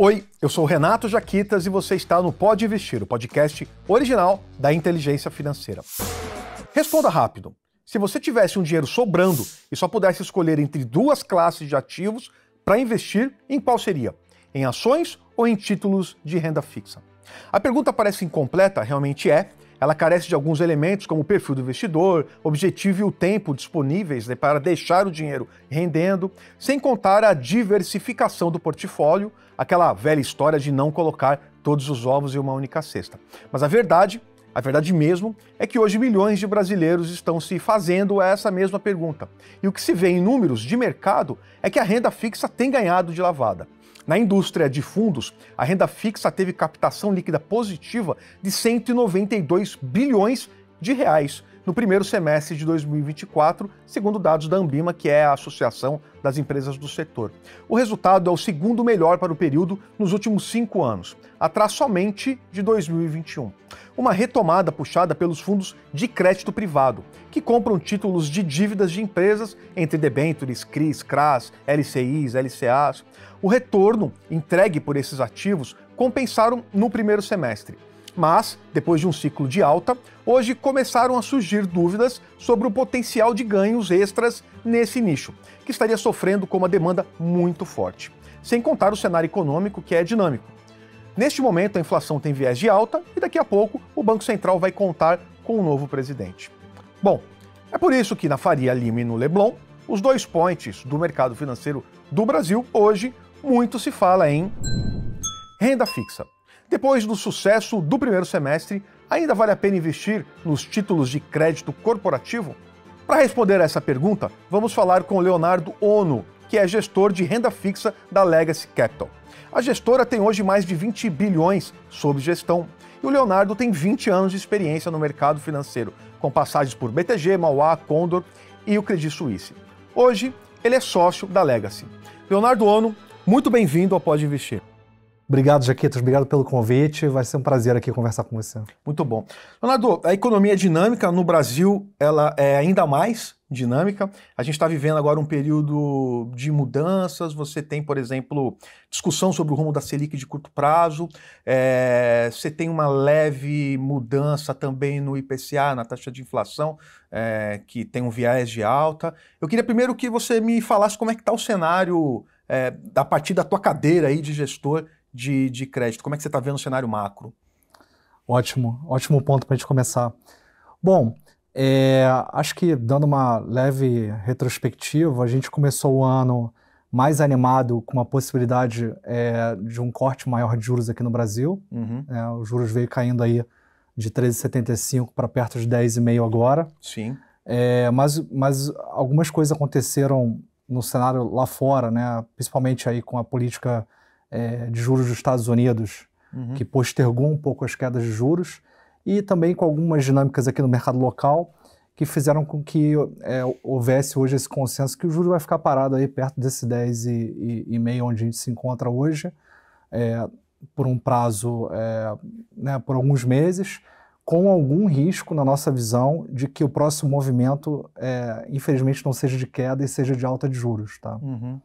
Oi, eu sou Renato Jaquitas e você está no Pode Investir, o podcast original da inteligência financeira. Responda rápido. Se você tivesse um dinheiro sobrando e só pudesse escolher entre duas classes de ativos para investir, em qual seria? Em ações ou em títulos de renda fixa? A pergunta parece incompleta, realmente é, ela carece de alguns elementos, como o perfil do investidor, objetivo e o tempo disponíveis né, para deixar o dinheiro rendendo, sem contar a diversificação do portfólio, aquela velha história de não colocar todos os ovos em uma única cesta. Mas a verdade, a verdade mesmo, é que hoje milhões de brasileiros estão se fazendo essa mesma pergunta. E o que se vê em números de mercado é que a renda fixa tem ganhado de lavada. Na indústria de fundos, a renda fixa teve captação líquida positiva de 192 bilhões de reais, no primeiro semestre de 2024, segundo dados da Ambima, que é a Associação das Empresas do Setor. O resultado é o segundo melhor para o período nos últimos cinco anos, atrás somente de 2021. Uma retomada puxada pelos fundos de crédito privado, que compram títulos de dívidas de empresas, entre debêntures, CRIs, CRAs, LCIs, LCAs. O retorno entregue por esses ativos compensaram no primeiro semestre mas, depois de um ciclo de alta, hoje começaram a surgir dúvidas sobre o potencial de ganhos extras nesse nicho, que estaria sofrendo com uma demanda muito forte. Sem contar o cenário econômico, que é dinâmico. Neste momento, a inflação tem viés de alta e daqui a pouco o Banco Central vai contar com o um novo presidente. Bom, é por isso que na Faria Lima e no Leblon, os dois points do mercado financeiro do Brasil, hoje muito se fala em renda fixa. Depois do sucesso do primeiro semestre, ainda vale a pena investir nos títulos de crédito corporativo? Para responder a essa pergunta, vamos falar com Leonardo Ono, que é gestor de renda fixa da Legacy Capital. A gestora tem hoje mais de 20 bilhões sob gestão. E o Leonardo tem 20 anos de experiência no mercado financeiro, com passagens por BTG, Mauá, Condor e o Credit Suisse. Hoje, ele é sócio da Legacy. Leonardo Ono, muito bem-vindo ao Pode Investir. Obrigado, Jaquetas. Obrigado pelo convite. Vai ser um prazer aqui conversar com você. Muito bom. Leonardo, a economia é dinâmica no Brasil ela é ainda mais dinâmica. A gente está vivendo agora um período de mudanças. Você tem, por exemplo, discussão sobre o rumo da Selic de curto prazo. É, você tem uma leve mudança também no IPCA, na taxa de inflação, é, que tem um viés de alta. Eu queria primeiro que você me falasse como é que está o cenário é, a partir da tua cadeira aí de gestor de, de crédito? Como é que você está vendo o cenário macro? Ótimo, ótimo ponto para a gente começar. Bom, é, acho que dando uma leve retrospectiva, a gente começou o ano mais animado com uma possibilidade é, de um corte maior de juros aqui no Brasil. Uhum. É, os juros veio caindo aí de 13,75 para perto de 10,5 agora. Sim. É, mas, mas algumas coisas aconteceram no cenário lá fora, né? principalmente aí com a política é, de juros dos Estados Unidos, uhum. que postergou um pouco as quedas de juros, e também com algumas dinâmicas aqui no mercado local que fizeram com que é, houvesse hoje esse consenso que o juro vai ficar parado aí perto desse 10,5 e, e, e meio onde a gente se encontra hoje, é, por um prazo, é, né, por alguns meses, com algum risco, na nossa visão, de que o próximo movimento, é, infelizmente, não seja de queda e seja de alta de juros. Tá? Uhum.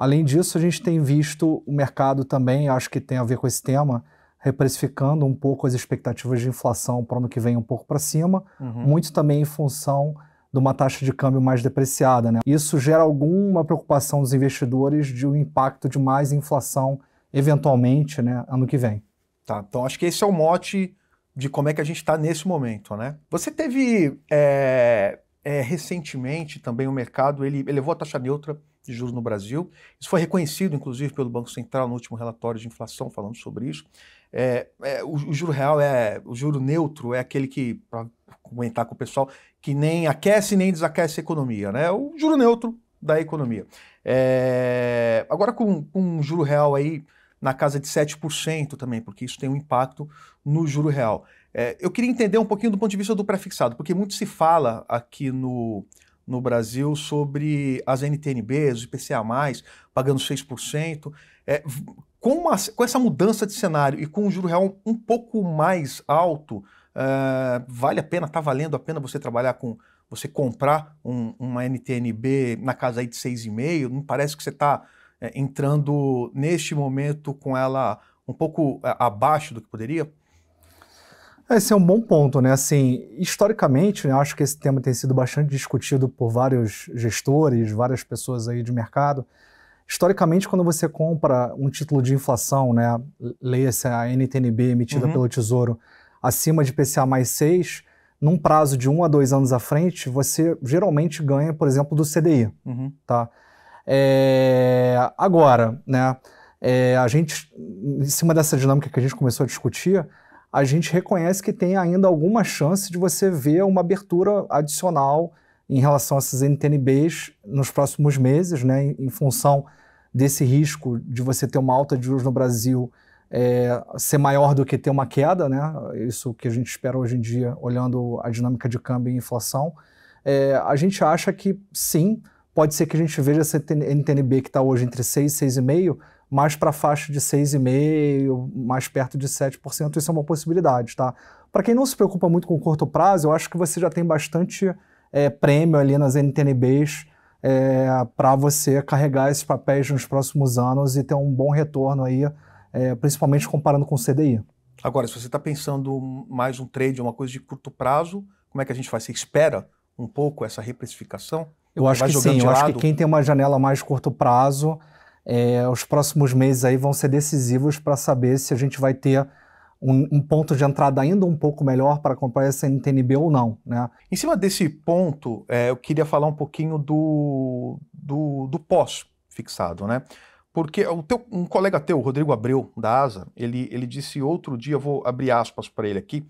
Além disso, a gente tem visto o mercado também, acho que tem a ver com esse tema, reprecificando um pouco as expectativas de inflação para o ano que vem um pouco para cima, uhum. muito também em função de uma taxa de câmbio mais depreciada. Né? Isso gera alguma preocupação dos investidores de um impacto de mais inflação eventualmente né, ano que vem. Tá, então acho que esse é o mote de como é que a gente está nesse momento, né? Você teve é, é, recentemente também o mercado, ele elevou a taxa neutra de juros no Brasil. Isso foi reconhecido, inclusive, pelo Banco Central no último relatório de inflação, falando sobre isso. É, é, o, o, juro real é o juro neutro, é aquele que, para comentar com o pessoal, que nem aquece nem desaquece a economia, né? O juro neutro da economia. É, agora, com, com um juro real aí na casa de 7% também, porque isso tem um impacto no juro real. É, eu queria entender um pouquinho do ponto de vista do prefixado, porque muito se fala aqui no, no Brasil sobre as NTNBs, o IPCA, pagando 6%. É, com, uma, com essa mudança de cenário e com o juro real um pouco mais alto, é, vale a pena, está valendo a pena você trabalhar com, você comprar um, uma NTNB na casa aí de 6,5? Não parece que você está é, entrando neste momento com ela um pouco é, abaixo do que poderia? É, esse é um bom ponto, né? Assim, historicamente, eu né, acho que esse tema tem sido bastante discutido por vários gestores, várias pessoas aí de mercado. Historicamente, quando você compra um título de inflação, né, leia-se a NTNB emitida uhum. pelo Tesouro, acima de PCA mais 6, num prazo de um a dois anos à frente, você geralmente ganha, por exemplo, do CDI, uhum. tá? É... Agora, né, é, a gente, em cima dessa dinâmica que a gente começou a discutir, a gente reconhece que tem ainda alguma chance de você ver uma abertura adicional em relação a esses NTNBs nos próximos meses, né, em, função desse risco de você ter uma alta de juros no Brasil é, ser maior do que ter uma queda, né? Isso que a gente espera hoje em dia, olhando a dinâmica de câmbio e inflação. É, a gente acha que sim, pode ser que a gente veja esse NTNB que está hoje entre 6 e 6,5 mais para a faixa de 6,5%, mais perto de 7%, isso é uma possibilidade, tá? Para quem não se preocupa muito com o curto prazo, eu acho que você já tem bastante é, prêmio ali nas NTNBs é, para você carregar esses papéis nos próximos anos e ter um bom retorno aí, é, principalmente comparando com o CDI. Agora, se você está pensando mais um trade, uma coisa de curto prazo, como é que a gente faz? Você espera um pouco essa reprecificação? Eu acho que sim, eu acho que quem tem uma janela mais curto prazo é, os próximos meses aí vão ser decisivos para saber se a gente vai ter um, um, ponto de entrada ainda um pouco melhor para comprar essa NTNB ou não. Né? Em cima desse ponto, é, eu queria falar um pouquinho do, do, do pós-fixado, né? Porque teu, um colega teu, Rodrigo Abreu, da ASA, ele, ele disse outro dia, vou abrir aspas para ele aqui,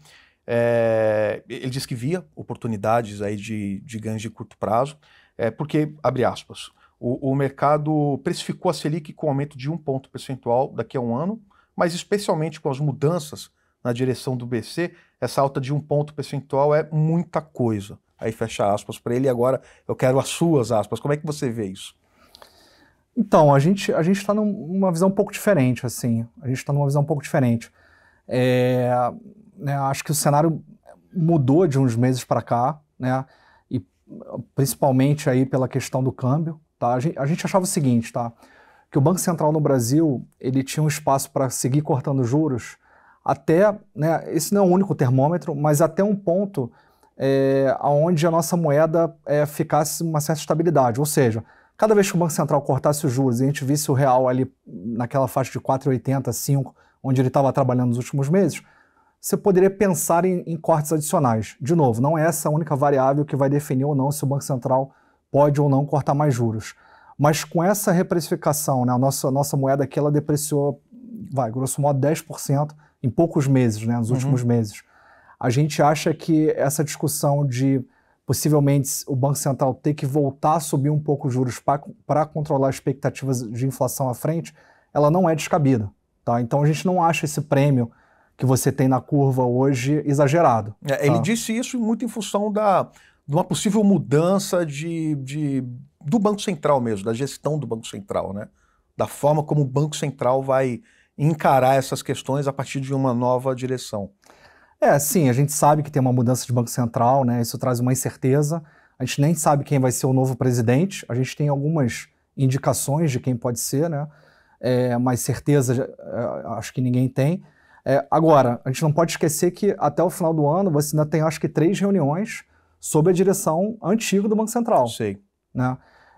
é, ele disse que via oportunidades aí de, de ganhos de curto prazo, é, porque, abre aspas, o, o mercado precificou a Selic com um aumento de um ponto percentual daqui a um ano, mas especialmente com as mudanças na direção do BC, essa alta de um ponto percentual é muita coisa. Aí fecha aspas para ele. E agora eu quero as suas aspas. Como é que você vê isso? Então, a gente a está numa visão um pouco diferente, assim. A gente está numa visão um pouco diferente. É, né, acho que o cenário mudou de uns meses para cá, né? E principalmente aí pela questão do câmbio, Tá? A, gente, a gente achava o seguinte, tá? que o Banco Central no Brasil ele tinha um espaço para seguir cortando juros até, né, esse não é o único termômetro, mas até um ponto é, eh, onde a nossa moeda é, ficasse uma certa estabilidade. Ou seja, cada vez que o Banco Central cortasse os juros e a gente visse o real ali naquela faixa de 4,80, 5, onde ele estava trabalhando nos últimos meses, você poderia pensar em, em cortes adicionais. De novo, não é essa a única variável que vai definir ou não se o Banco Central pode ou não cortar mais juros. Mas com essa reprecificação, né, a nossa, nossa moeda aqui ela depreciou, vai, grosso modo, 10% em poucos meses, né, nos uhum. últimos meses. A gente acha que essa discussão de possivelmente o Banco Central ter que voltar a subir um pouco os juros para controlar expectativas de inflação à frente, ela não é descabida. Tá? Então a gente não acha esse prêmio que você tem na curva hoje exagerado. É, tá? Ele disse isso muito em função da, de uma possível mudança de, de, do Banco Central mesmo, da gestão do Banco Central, né? da forma como o Banco Central vai encarar essas questões a partir de uma nova direção. É, sim, a gente sabe que tem uma mudança de Banco Central, né? isso traz uma incerteza. A gente nem sabe quem vai ser o novo presidente, a gente tem algumas indicações de quem pode ser, né? É, mas certeza é, acho que ninguém tem. É, agora, a gente não pode esquecer que até o final do ano você ainda tem, acho que, três reuniões sob a direção antiga do Banco Central. Sei. Né?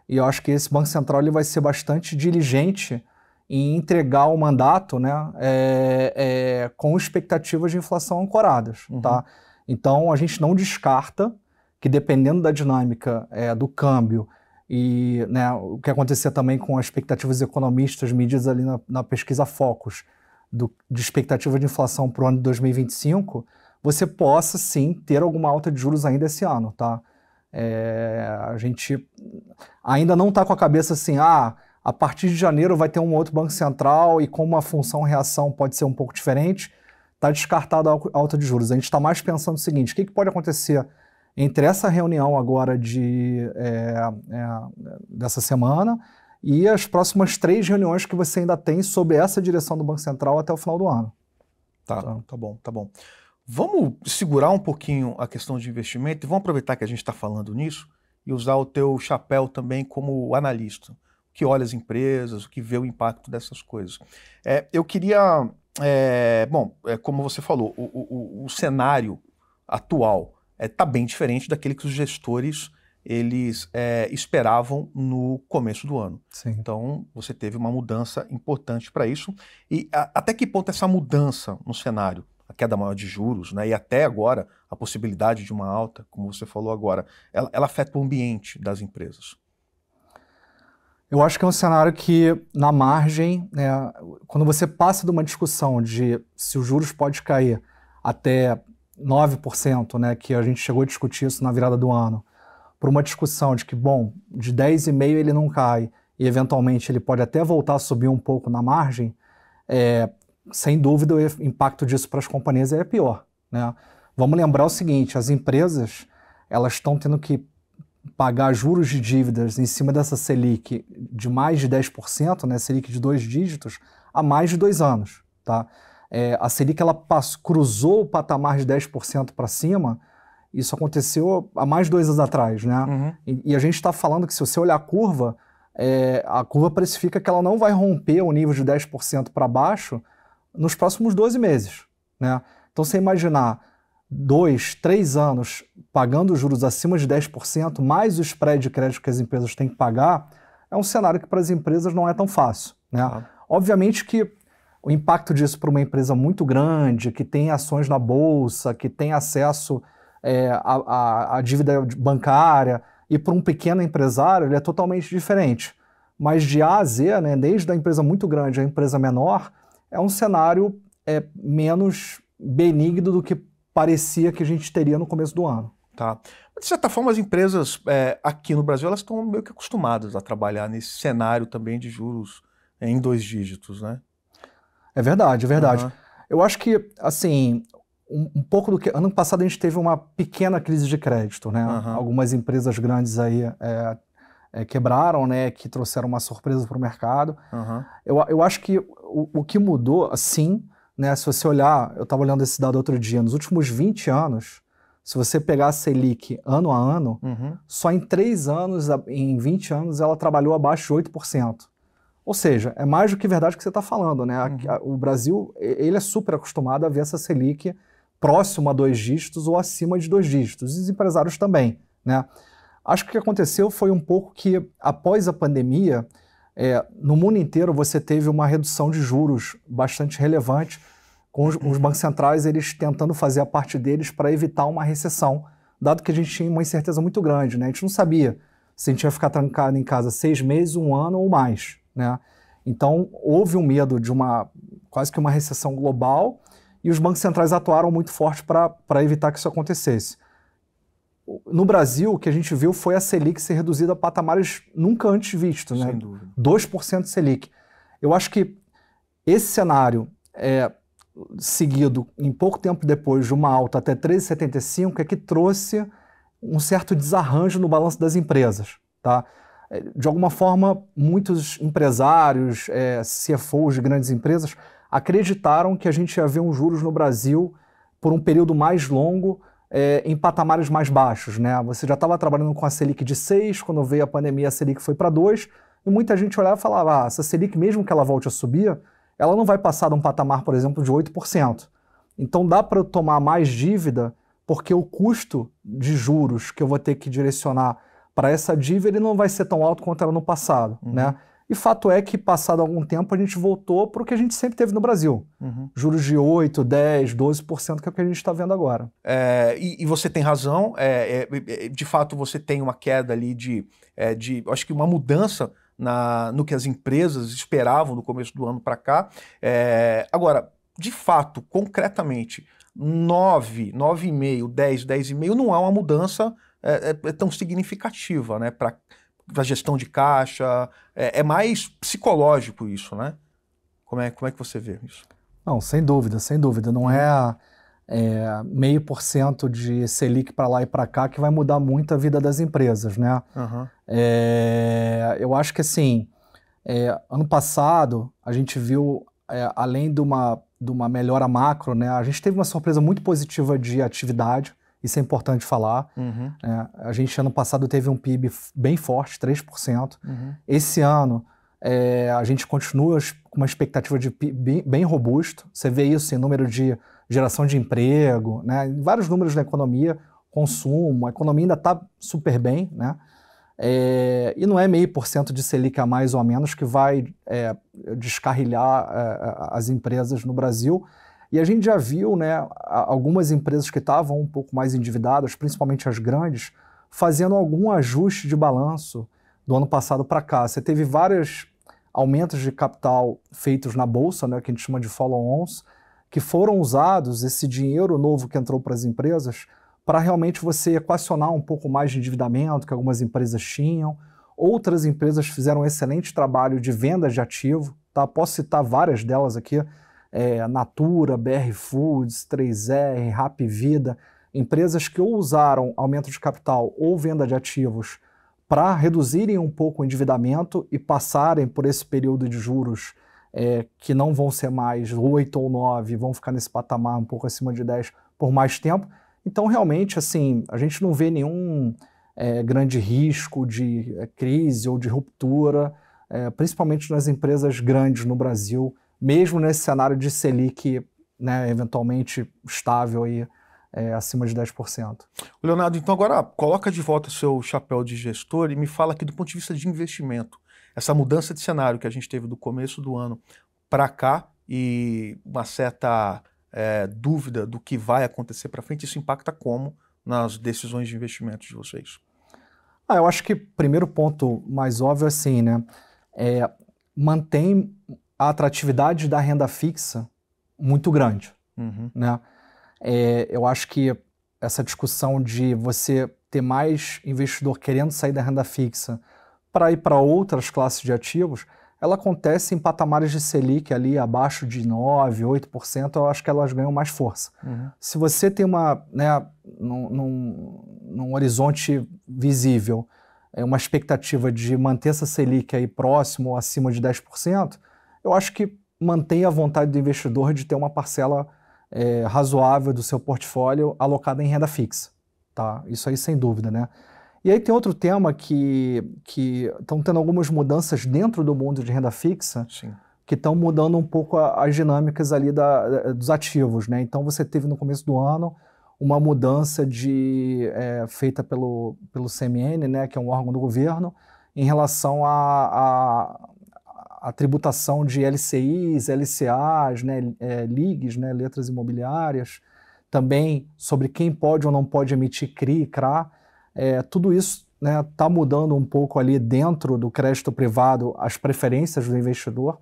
E eu acho que esse Banco Central ele vai ser bastante diligente em entregar o mandato né, é, é, com expectativas de inflação ancoradas. Uhum. Tá? Então, a gente não descarta que, dependendo da dinâmica é, do câmbio e né, o que acontecer também com as expectativas economistas medidas ali na, na pesquisa Focus, do, de expectativa de inflação para o ano de 2025, você possa sim ter alguma alta de juros ainda esse ano, tá? É, a gente ainda não está com a cabeça assim, ah, a partir de janeiro vai ter um outro Banco Central e como a função reação pode ser um pouco diferente, está descartada a alta de juros. A gente está mais pensando o seguinte: o que, que, pode acontecer entre essa reunião agora de, é, é, dessa semana e as próximas três reuniões que você ainda tem sobre essa direção do Banco Central até o final do ano? Tá, tá, tá bom, tá bom. Vamos segurar um pouquinho a questão de investimento e vamos aproveitar que a gente está falando nisso e usar o teu chapéu também como analista, que olha as empresas, que vê o impacto dessas coisas. É, eu queria, é, bom, é, como você falou, o, o, o cenário atual está é, bem diferente daquele que os gestores eles é, esperavam no começo do ano. Sim. Então você teve uma mudança importante para isso e a, até que ponto essa mudança no cenário a queda maior de juros, né? e até agora a possibilidade de uma alta, como você falou agora, ela, ela afeta o ambiente das empresas? Eu acho que é um cenário que, na margem, né, quando você passa de uma discussão de se os juros pode cair até 9%, né, que a gente chegou a discutir isso na virada do ano, para uma discussão de que, bom, de 10,5% ele não cai e eventualmente ele pode até voltar a subir um pouco na margem, é, sem dúvida, o impacto disso para as companhias é pior. Né? Vamos lembrar o seguinte: as empresas elas estão tendo que pagar juros de dívidas em cima dessa Selic de mais de 10%, né? Selic de dois dígitos, há mais de dois anos. Tá? É, a Selic ela passou, cruzou o patamar de 10% para cima. Isso aconteceu há mais de dois anos atrás, né? Uhum. E, e, a gente está falando que se você olhar a curva, é, a curva precifica que ela não vai romper o nível de 10% para baixo nos próximos 12 meses. Né? Então, você imaginar dois, três anos pagando juros acima de 10%, mais o spread de crédito que as empresas têm que pagar, é um cenário que para as empresas não é tão fácil. Né? Ah. Obviamente que o impacto disso para uma empresa muito grande, que tem ações na bolsa, que tem acesso é, à, à, à dívida bancária, e para um pequeno empresário ele é totalmente diferente. Mas de A a Z, né, desde a empresa muito grande à empresa menor, é um cenário é, menos benigno do que parecia que a gente teria no começo do ano. Tá. De certa forma, as empresas é, aqui no Brasil elas estão meio que acostumadas a trabalhar nesse cenário também de juros é, em dois dígitos, né? É verdade, é verdade. Uhum. Eu acho que, assim, um, um, pouco do que. Ano passado a gente teve uma pequena crise de crédito, né? Uhum. Algumas empresas grandes aí é, é, quebraram, né, que trouxeram uma surpresa para o mercado. Uhum. Eu, eu acho que o, o que mudou, sim, né, se você olhar, eu estava olhando esse dado outro dia, nos últimos 20 anos, se você pegar a Selic ano a ano, uhum. só em 3 anos, em 20 anos, ela trabalhou abaixo de 8%. Ou seja, é mais do que verdade que você está falando, né? Uhum. o Brasil, ele é super acostumado a ver essa Selic próximo a dois dígitos ou acima de dois dígitos. Os empresários também, né? Acho que o que aconteceu foi um pouco que, após a pandemia, é, no mundo inteiro você teve uma redução de juros bastante relevante, com os, os bancos centrais eles tentando fazer a parte deles para evitar uma recessão, dado que a gente tinha uma incerteza muito grande. Né? A gente não sabia se a gente ia ficar trancado em casa seis meses, um ano ou mais. Né? Então, houve um medo de uma quase que uma recessão global e os bancos centrais atuaram muito forte para evitar que isso acontecesse no Brasil, o que a gente viu foi a Selic ser reduzida a patamares nunca antes vistos, né? Sem dúvida. 2% Selic. Eu acho que esse cenário é, seguido em pouco tempo depois de uma alta até 13,75 é que trouxe um certo desarranjo no balanço das empresas, tá? É, de alguma forma, muitos empresários, é, CFOs de grandes empresas, acreditaram que a gente ia ver um juros no Brasil por um período mais longo, é, em patamares mais baixos. Né? Você já estava trabalhando com a Selic de 6, quando veio a pandemia a Selic foi para 2, e muita gente olhava e falava, ah, essa Selic, mesmo que ela volte a subir, ela não vai passar de um patamar, por exemplo, de 8%. Então dá para eu tomar mais dívida, porque o custo de juros que eu vou ter que direcionar para essa dívida ele não vai ser tão alto quanto era no passado. Uhum. Né? E fato é que, passado algum tempo, a gente voltou para o que a gente sempre teve no Brasil. Uhum. Juros de 8, 10, 12%, que é o que a gente está vendo agora. É, e, e, você tem razão. É, é, é, é de fato, você tem uma queda ali de, é, de acho que uma mudança na, no que as empresas esperavam do começo do ano para cá. agora, de fato, concretamente, 9, 9,5, 10, 10,5 não há uma mudança é, é, tão significativa né, para da gestão de caixa? É, é, mais psicológico isso, né? Como é, como é que você vê isso? Não, sem dúvida, sem dúvida. Não é, é meio por cento de Selic para lá e para cá que vai mudar muito a vida das empresas, né? Uhum. É, eu acho que assim, é, ano passado a gente viu, é, além de uma, de uma melhora macro, né? A gente teve uma surpresa muito positiva de atividade. Isso é importante falar. Uhum. É, a gente, ano passado, teve um PIB bem forte, 3%. Uhum. Esse ano, é, a gente continua com uma expectativa de PIB bem robusto. Você vê isso em número de geração de emprego, né? Em vários números da economia, consumo. A economia ainda está super bem, né? É, e não é meio por cento de Selic a mais ou a menos que vai é, descarrilhar é, as empresas no Brasil. E a gente já viu né, algumas empresas que estavam um pouco mais endividadas, principalmente as grandes, fazendo algum ajuste de balanço do ano passado para cá. Você teve vários aumentos de capital feitos na bolsa, né, que a gente chama de follow-ons, que foram usados, esse dinheiro novo que entrou para as empresas, para realmente você equacionar um pouco mais de endividamento que algumas empresas tinham. Outras empresas fizeram um excelente trabalho de vendas de ativo, tá? Posso citar várias delas aqui é, Natura, BR Foods, 3R, Rap Vida, empresas que ou usaram aumento de capital ou venda de ativos para reduzirem um pouco o endividamento e passarem por esse período de juros é, que não vão ser mais 8 ou 9, vão ficar nesse patamar um pouco acima de 10 por mais tempo. Então, realmente, assim, a gente não vê nenhum é, grande risco de é, crise ou de ruptura, é, principalmente nas empresas grandes no Brasil, mesmo nesse cenário de Selic né, eventualmente estável aí, é, acima de 10%. Leonardo, então agora coloca de volta seu chapéu de gestor e me fala aqui do ponto de vista de investimento. Essa mudança de cenário que a gente teve do começo do ano para cá e uma certa é, dúvida do que vai acontecer para frente, isso impacta como nas decisões de investimento de vocês? Ah, eu acho que primeiro ponto mais óbvio é assim, né? É, mantém a atratividade da renda fixa muito grande. Uhum. Né? É, eu acho que essa discussão de você ter mais investidor querendo sair da renda fixa para ir para outras classes de ativos, ela acontece em patamares de Selic ali abaixo de 9, 8%, eu acho que elas ganham mais força. Uhum. Se você tem uma, né, num, num, num horizonte visível, é uma expectativa de manter essa Selic aí próximo ou acima de 10%, eu acho que mantém a vontade do investidor de ter uma parcela é, razoável do seu portfólio alocada em renda fixa. Tá? Isso aí sem dúvida, né? E aí tem outro tema que estão tendo algumas mudanças dentro do mundo de renda fixa Sim. que estão mudando um pouco as dinâmicas ali da, dos ativos, né? Então você teve no começo do ano uma mudança de é, feita pelo, pelo CMN, né, que é um órgão do governo, em relação a, a a tributação de LCIs, LCAs, né, é, LIGs, né, letras imobiliárias, também sobre quem pode ou não pode emitir CRI, CRA, é, tudo isso está né, tá mudando um pouco ali dentro do crédito privado as preferências do investidor.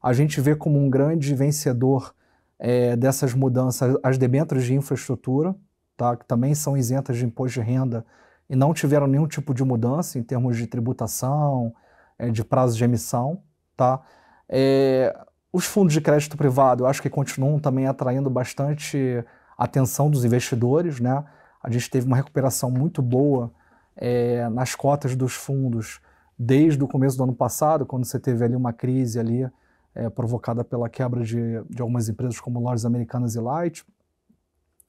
A gente vê como um grande vencedor é, dessas mudanças as debêntures de infraestrutura, tá, que também são isentas de imposto de renda e não tiveram nenhum tipo de mudança em termos de tributação, é, de prazo de emissão. Tá? É, os fundos de crédito privado, eu acho que continuam também atraindo bastante atenção dos investidores. Né? A gente teve uma recuperação muito boa é, nas cotas dos fundos desde o começo do ano passado, quando você teve ali uma crise ali, é, provocada pela quebra de, de algumas empresas como Lores Americanas e Light.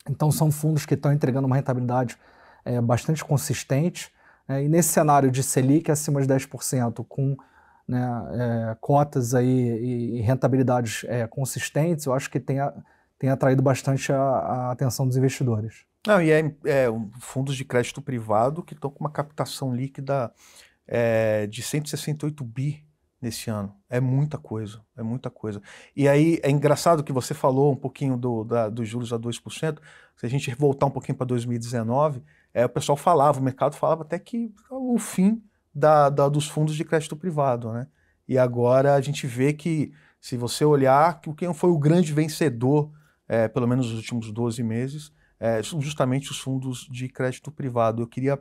Então são fundos que estão entregando uma rentabilidade é, bastante consistente. Né? E nesse cenário de Selic acima de 10%, com né, é, cotas aí e, rentabilidades é, consistentes, eu acho que tem, a, tem atraído bastante a, a, atenção dos investidores. Não, e é, é fundos de crédito privado que estão com uma captação líquida é, de 168 bi nesse ano. É muita coisa, é muita coisa. E aí é engraçado que você falou um pouquinho do, da, dos juros a 2%. Se a gente voltar um pouquinho para 2019, é, o pessoal falava, o mercado falava até que o fim da, da, dos fundos de crédito privado, né? E agora a gente vê que, se você olhar, quem foi o grande vencedor, é, pelo menos nos últimos 12 meses, é, são justamente os fundos de crédito privado. Eu queria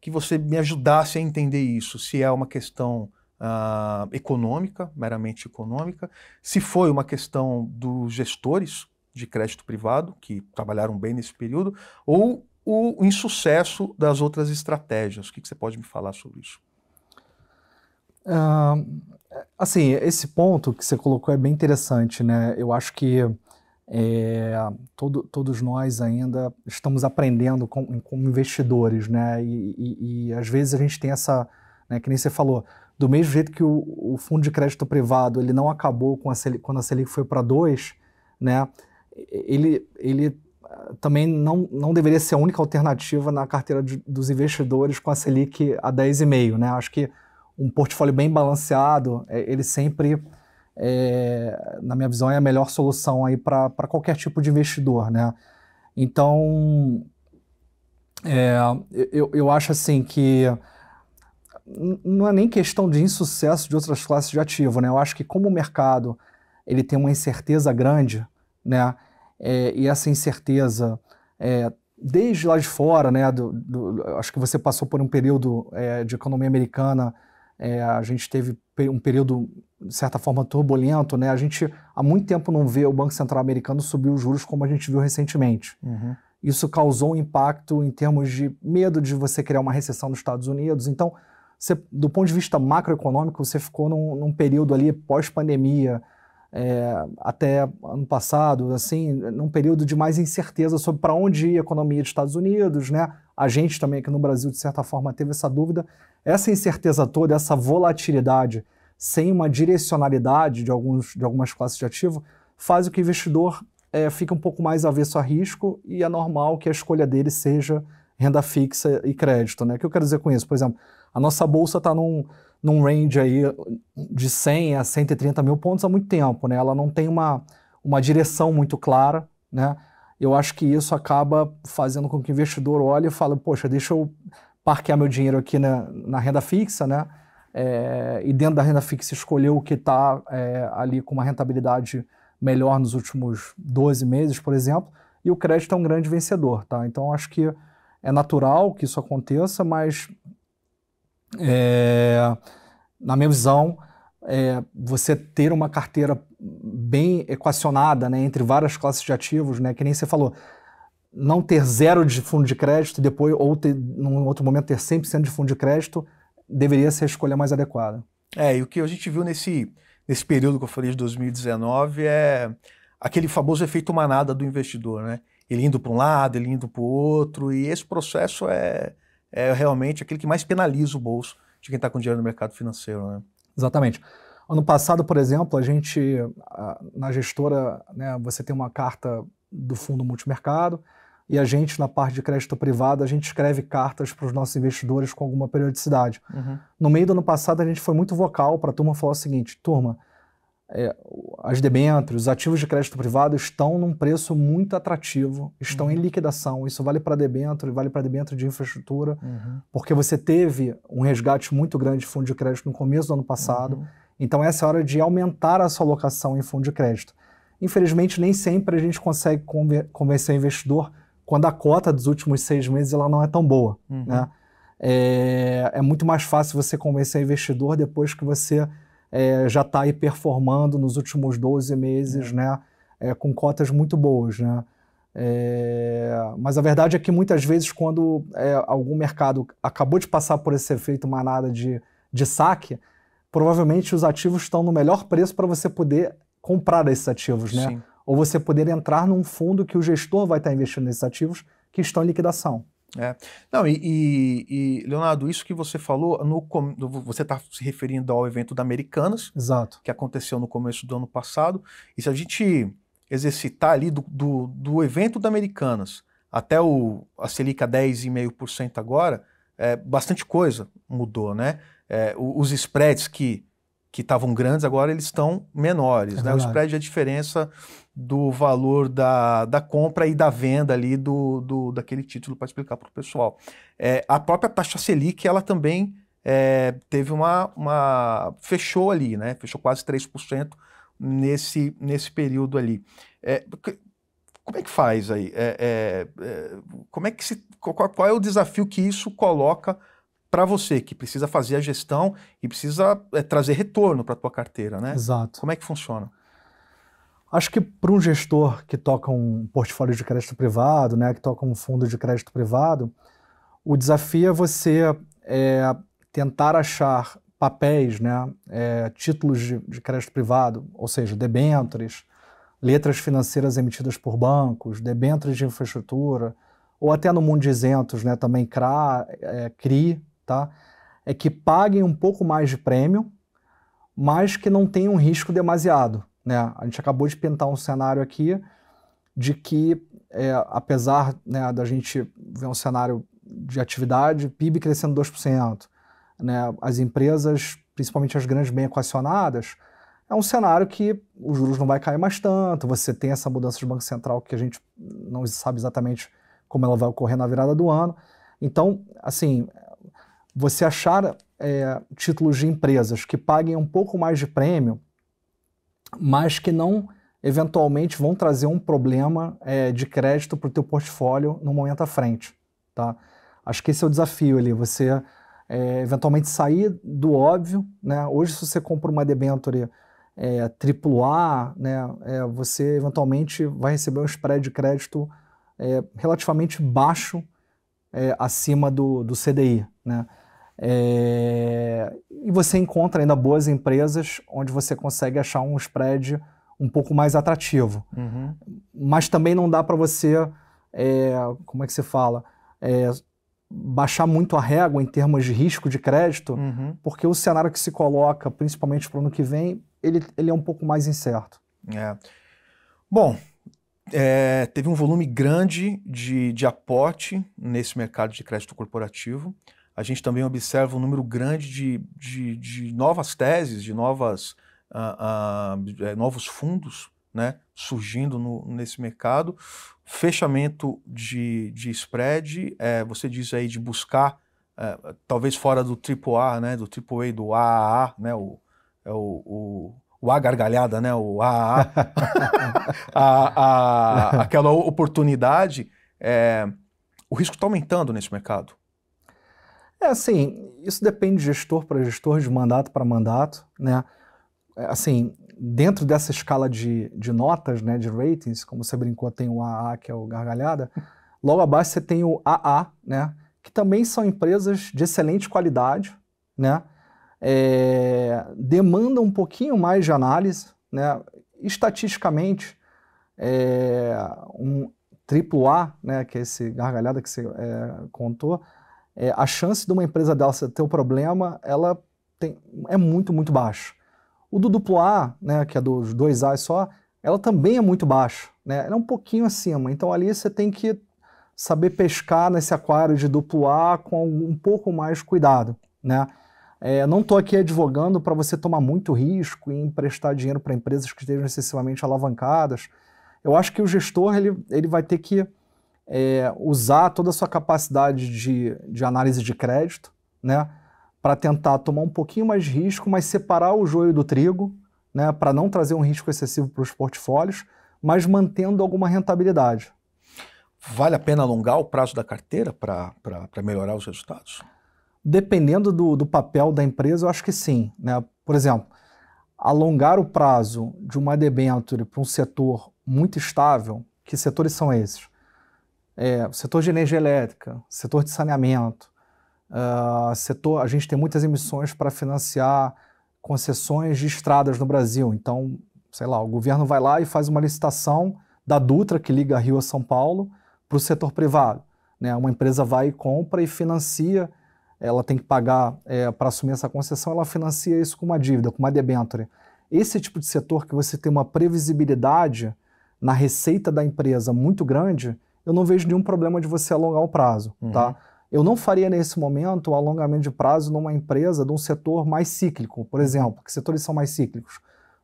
que você me ajudasse a entender isso, se é uma questão ah, econômica, meramente econômica, se foi uma questão dos gestores de crédito privado, que trabalharam bem nesse período, ou o insucesso das outras estratégias. O que, que você pode me falar sobre isso? Uh, assim, esse ponto que você colocou é bem interessante, né? Eu acho que é, todo, todos nós ainda estamos aprendendo com, como investidores, né? E, e, e, às vezes a gente tem essa, né, que nem você falou, do mesmo jeito que o, o fundo de crédito privado ele não acabou a Selic, quando a Selic foi para 2, né? Ele, ele ah, também não, não deveria ser a única alternativa na carteira de, dos investidores com a Selic a 10,5, né? Acho que um portfólio bem balanceado, é, ele sempre, é, na minha visão, é a melhor solução aí para qualquer tipo de investidor, né? Então, é, eu, eu acho assim que não é nem questão de insucesso de outras classes de ativo, né? Eu acho que como o mercado ele tem uma incerteza grande, né? É, e essa incerteza, é, desde lá de fora, né? Do, do, acho que você passou por um período é, de economia americana é, a gente teve um período, de certa forma, turbulento. Né? A gente há muito tempo não vê o Banco Central americano subir os juros como a gente viu recentemente. Uhum. Isso causou um impacto em termos de medo de você criar uma recessão nos Estados Unidos. Então, você, do ponto de vista macroeconômico, você ficou num, num período ali pós-pandemia, é, até ano passado, assim, num período de mais incerteza sobre para onde ia a economia dos Estados Unidos, né? A gente também aqui no Brasil, de certa forma, teve essa dúvida. Essa incerteza toda, essa volatilidade, sem uma direcionalidade de, alguns, de algumas classes de ativo, faz o que o investidor é, fique um pouco mais avesso a risco e é normal que a escolha dele seja renda fixa e crédito. Né? O que eu quero dizer com isso? Por exemplo, a nossa bolsa está num, num range aí de 100 a 130 mil pontos há muito tempo. Né? Ela não tem uma, uma direção muito clara. Né? Eu acho que isso acaba fazendo com que o investidor olhe e fale, poxa, deixa eu parquear meu dinheiro aqui na, na renda fixa, né? É, e dentro da renda fixa escolher o que está é, ali com uma rentabilidade melhor nos últimos 12 meses, por exemplo, e o crédito é um grande vencedor, tá? Então acho que é natural que isso aconteça, mas é, na minha visão, é, você ter uma carteira bem equacionada né, entre várias classes de ativos, né, que nem você falou, não ter zero de fundo de crédito e depois, ou ter, num outro momento, ter 100% de fundo de crédito, deveria ser a escolha mais adequada. É, e o que a gente viu nesse, nesse período que eu falei de 2019 é aquele famoso efeito manada do investidor, né? Ele indo para um lado, ele indo para o outro, e esse processo é, é realmente aquele que mais penaliza o bolso de quem está com dinheiro no mercado financeiro, né? Exatamente. Ano passado, por exemplo, a gente, na gestora, né, você tem uma carta do fundo multimercado, e a gente, na parte de crédito privado, a gente escreve cartas para os nossos investidores com alguma periodicidade. Uhum. No meio do ano passado, a gente foi muito vocal para a turma falar o seguinte, turma, é, as debêntures, os ativos de crédito privado estão num preço muito atrativo, estão uhum. em liquidação. Isso vale para debênture, vale para debênture de infraestrutura, uhum. porque você teve um resgate muito grande de fundo de crédito no começo do ano passado. Uhum. Então, essa é a hora de aumentar a sua alocação em fundo de crédito. Infelizmente, nem sempre a gente consegue convencer o investidor quando a cota dos últimos seis meses ela não é tão boa. Uhum. Né? É, é, muito mais fácil você convencer o investidor depois que você é, já está aí performando nos últimos 12 meses, uhum. né? É, com cotas muito boas, né? É, mas a verdade é que muitas vezes quando é, algum mercado acabou de passar por esse efeito manada de, de saque, provavelmente os ativos estão no melhor preço para você poder comprar esses ativos, né? Sim ou você poder entrar num fundo que o gestor vai estar investindo nesses ativos que estão em liquidação. É. Não, e, e, e, Leonardo, isso que você falou, no, você está se referindo ao evento da Americanas, Exato. que aconteceu no começo do ano passado, e se a gente exercitar ali do, do, do evento da Americanas até o, a Selic a 10,5% agora, é, bastante coisa mudou, né? É, os spreads que que estavam grandes, agora eles estão menores. É né? O spread é a diferença do valor da, da compra e da venda ali do, do daquele título para explicar para o pessoal. É, a própria taxa Selic, ela também é, teve uma, uma... fechou ali, né? Fechou quase 3% nesse, nesse período ali. É, como é que faz aí? É, é, é, como é que se, qual, qual é o desafio que isso coloca para você que precisa fazer a gestão e precisa trazer retorno para a tua carteira, né? Exato. Como é que funciona? Acho que para um gestor que toca um portfólio de crédito privado, né, que toca um fundo de crédito privado, o desafio é você é, tentar achar papéis, né, é, títulos de, de, crédito privado, ou seja, debêntures, letras financeiras emitidas por bancos, debêntures de infraestrutura, ou até no mundo de isentos, né, também CRA, é, CRI, tá? é que paguem um pouco mais de prêmio, mas que não tenham um risco demasiado. Né? A gente acabou de pintar um cenário aqui de que, é, apesar né, da gente ver um cenário de atividade, PIB crescendo 2%, né, as empresas, principalmente as grandes bem equacionadas, é um cenário que os juros não vai cair mais tanto, você tem essa mudança de Banco Central que a gente não sabe exatamente como ela vai ocorrer na virada do ano. Então, assim, você achar é, títulos de empresas que paguem um pouco mais de prêmio mas que não eventualmente vão trazer um problema é, de crédito para o teu portfólio no momento à frente, tá? Acho que esse é o desafio ali, você é, eventualmente sair do óbvio, né? Hoje se você compra uma debenture é, AAA, né? É, você eventualmente vai receber um spread de crédito é, relativamente baixo é, acima do, do CDI, né? É... E você encontra ainda boas empresas onde você consegue achar um spread um pouco mais atrativo. Uhum. Mas também não dá para você, é... como é que se fala, é... baixar muito a régua em termos de risco de crédito, uhum. porque o cenário que se coloca, principalmente para o ano que vem, ele, ele é um pouco mais incerto. É. Bom, é, teve um volume grande de, de aporte nesse mercado de crédito corporativo a gente também observa um número grande de, de, de novas teses, de novas, uh, uh, novos fundos né, surgindo no, nesse mercado. Fechamento de, de spread, é, você diz aí de buscar, é, talvez fora do AAA, né, do AAA, do AAA, né, o, é o, o o A gargalhada, né? O A, a, a, a aquela oportunidade, é, o risco está aumentando nesse mercado. É assim, isso depende de gestor para gestor, de mandato para mandato, né? É, assim, dentro dessa escala de, de notas, né, de ratings, como você brincou, tem o AA, que é o gargalhada, logo abaixo você tem o AA, né, que também são empresas de excelente qualidade, né, é, demandam um pouquinho mais de análise, né, estatisticamente, é, um AAA, né, que é esse gargalhada que você é, contou, é, a chance de uma empresa dessa ter um problema, ela tem, é muito, muito baixa. O do duplo A, né, que é dos dois A só, ela também é muito baixa, né? Ela é um pouquinho acima. Então ali você tem que saber pescar nesse aquário de duplo A com um pouco mais cuidado, né? É, não estou aqui advogando para você tomar muito risco em emprestar dinheiro para empresas que estejam excessivamente alavancadas. Eu acho que o gestor ele, ele vai ter que é, usar toda a sua capacidade de, de análise de crédito, né? Para tentar tomar um pouquinho mais de risco, mas separar o joio do trigo, né? Para não trazer um risco excessivo para os portfólios, mas mantendo alguma rentabilidade. Vale a pena alongar o prazo da carteira para pra, melhorar os resultados? Dependendo do, do papel da empresa, eu acho que sim. Né? Por exemplo, alongar o prazo de uma debenture para um setor muito estável, que setores são esses? é, setor de energia elétrica, setor de saneamento, uh, setor, a gente tem muitas emissões para financiar concessões de estradas no Brasil. Então, sei lá, o governo vai lá e faz uma licitação da Dutra, que liga Rio a São Paulo, para o setor privado. Né? Uma empresa vai e compra e financia, ela tem que pagar é, para assumir essa concessão, ela financia isso com uma dívida, com uma debenture. Esse tipo de setor que você tem uma previsibilidade na receita da empresa muito grande, eu não vejo nenhum problema de você alongar o prazo, uhum. tá? Eu não faria nesse momento o um alongamento de prazo numa empresa de um setor mais cíclico, por uhum. exemplo, que setores são mais cíclicos?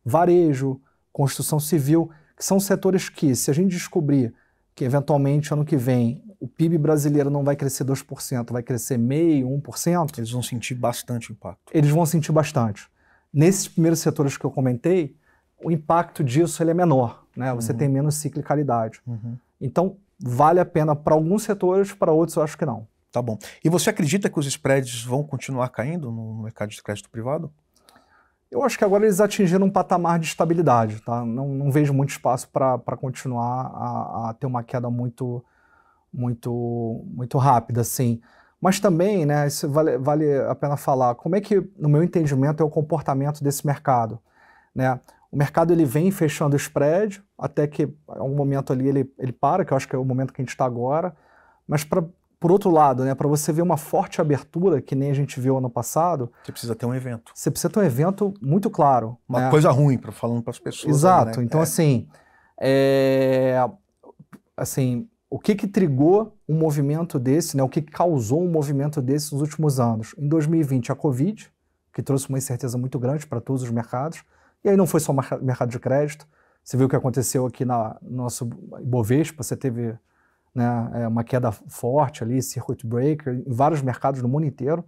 Varejo, construção civil, que são setores que, se a gente descobrir que eventualmente ano que vem o PIB brasileiro não vai crescer 2%, vai crescer meio, 1%. Eles vão sentir bastante impacto. Eles vão sentir bastante. Nesses primeiros setores que eu comentei, o impacto disso ele é menor, né? Você uhum. tem menos ciclicalidade. Uhum. Então, vale a pena para alguns setores, para outros eu acho que não. Tá bom. E você acredita que os spreads vão continuar caindo no mercado de crédito privado? Eu acho que agora eles atingiram um patamar de estabilidade, tá? Não, não vejo muito espaço para continuar a, a, ter uma queda muito, muito, muito rápida, assim. Mas também, né, isso vale, vale a pena falar, como é que, no meu entendimento, é o comportamento desse mercado, né? O mercado ele vem fechando o spread, até que em algum momento ali ele, ele para, que eu acho que é o momento que a gente está agora. Mas pra, por outro lado, né, para você ver uma forte abertura, que nem a gente viu ano passado. Você precisa ter um evento. Você precisa ter um evento muito claro. Uma né? coisa ruim, pra, falando para as pessoas. Exato. Né? Então, é. assim. É, assim, o que que trigou um movimento desse, né? O que, que causou um movimento desse nos últimos anos? Em 2020, a Covid, que trouxe uma incerteza muito grande para todos os mercados. E aí não foi só mercado de crédito. Você viu o que aconteceu aqui na no nosso bovespa você teve né, é, uma queda forte ali, circuit breaker, em vários mercados no mundo inteiro.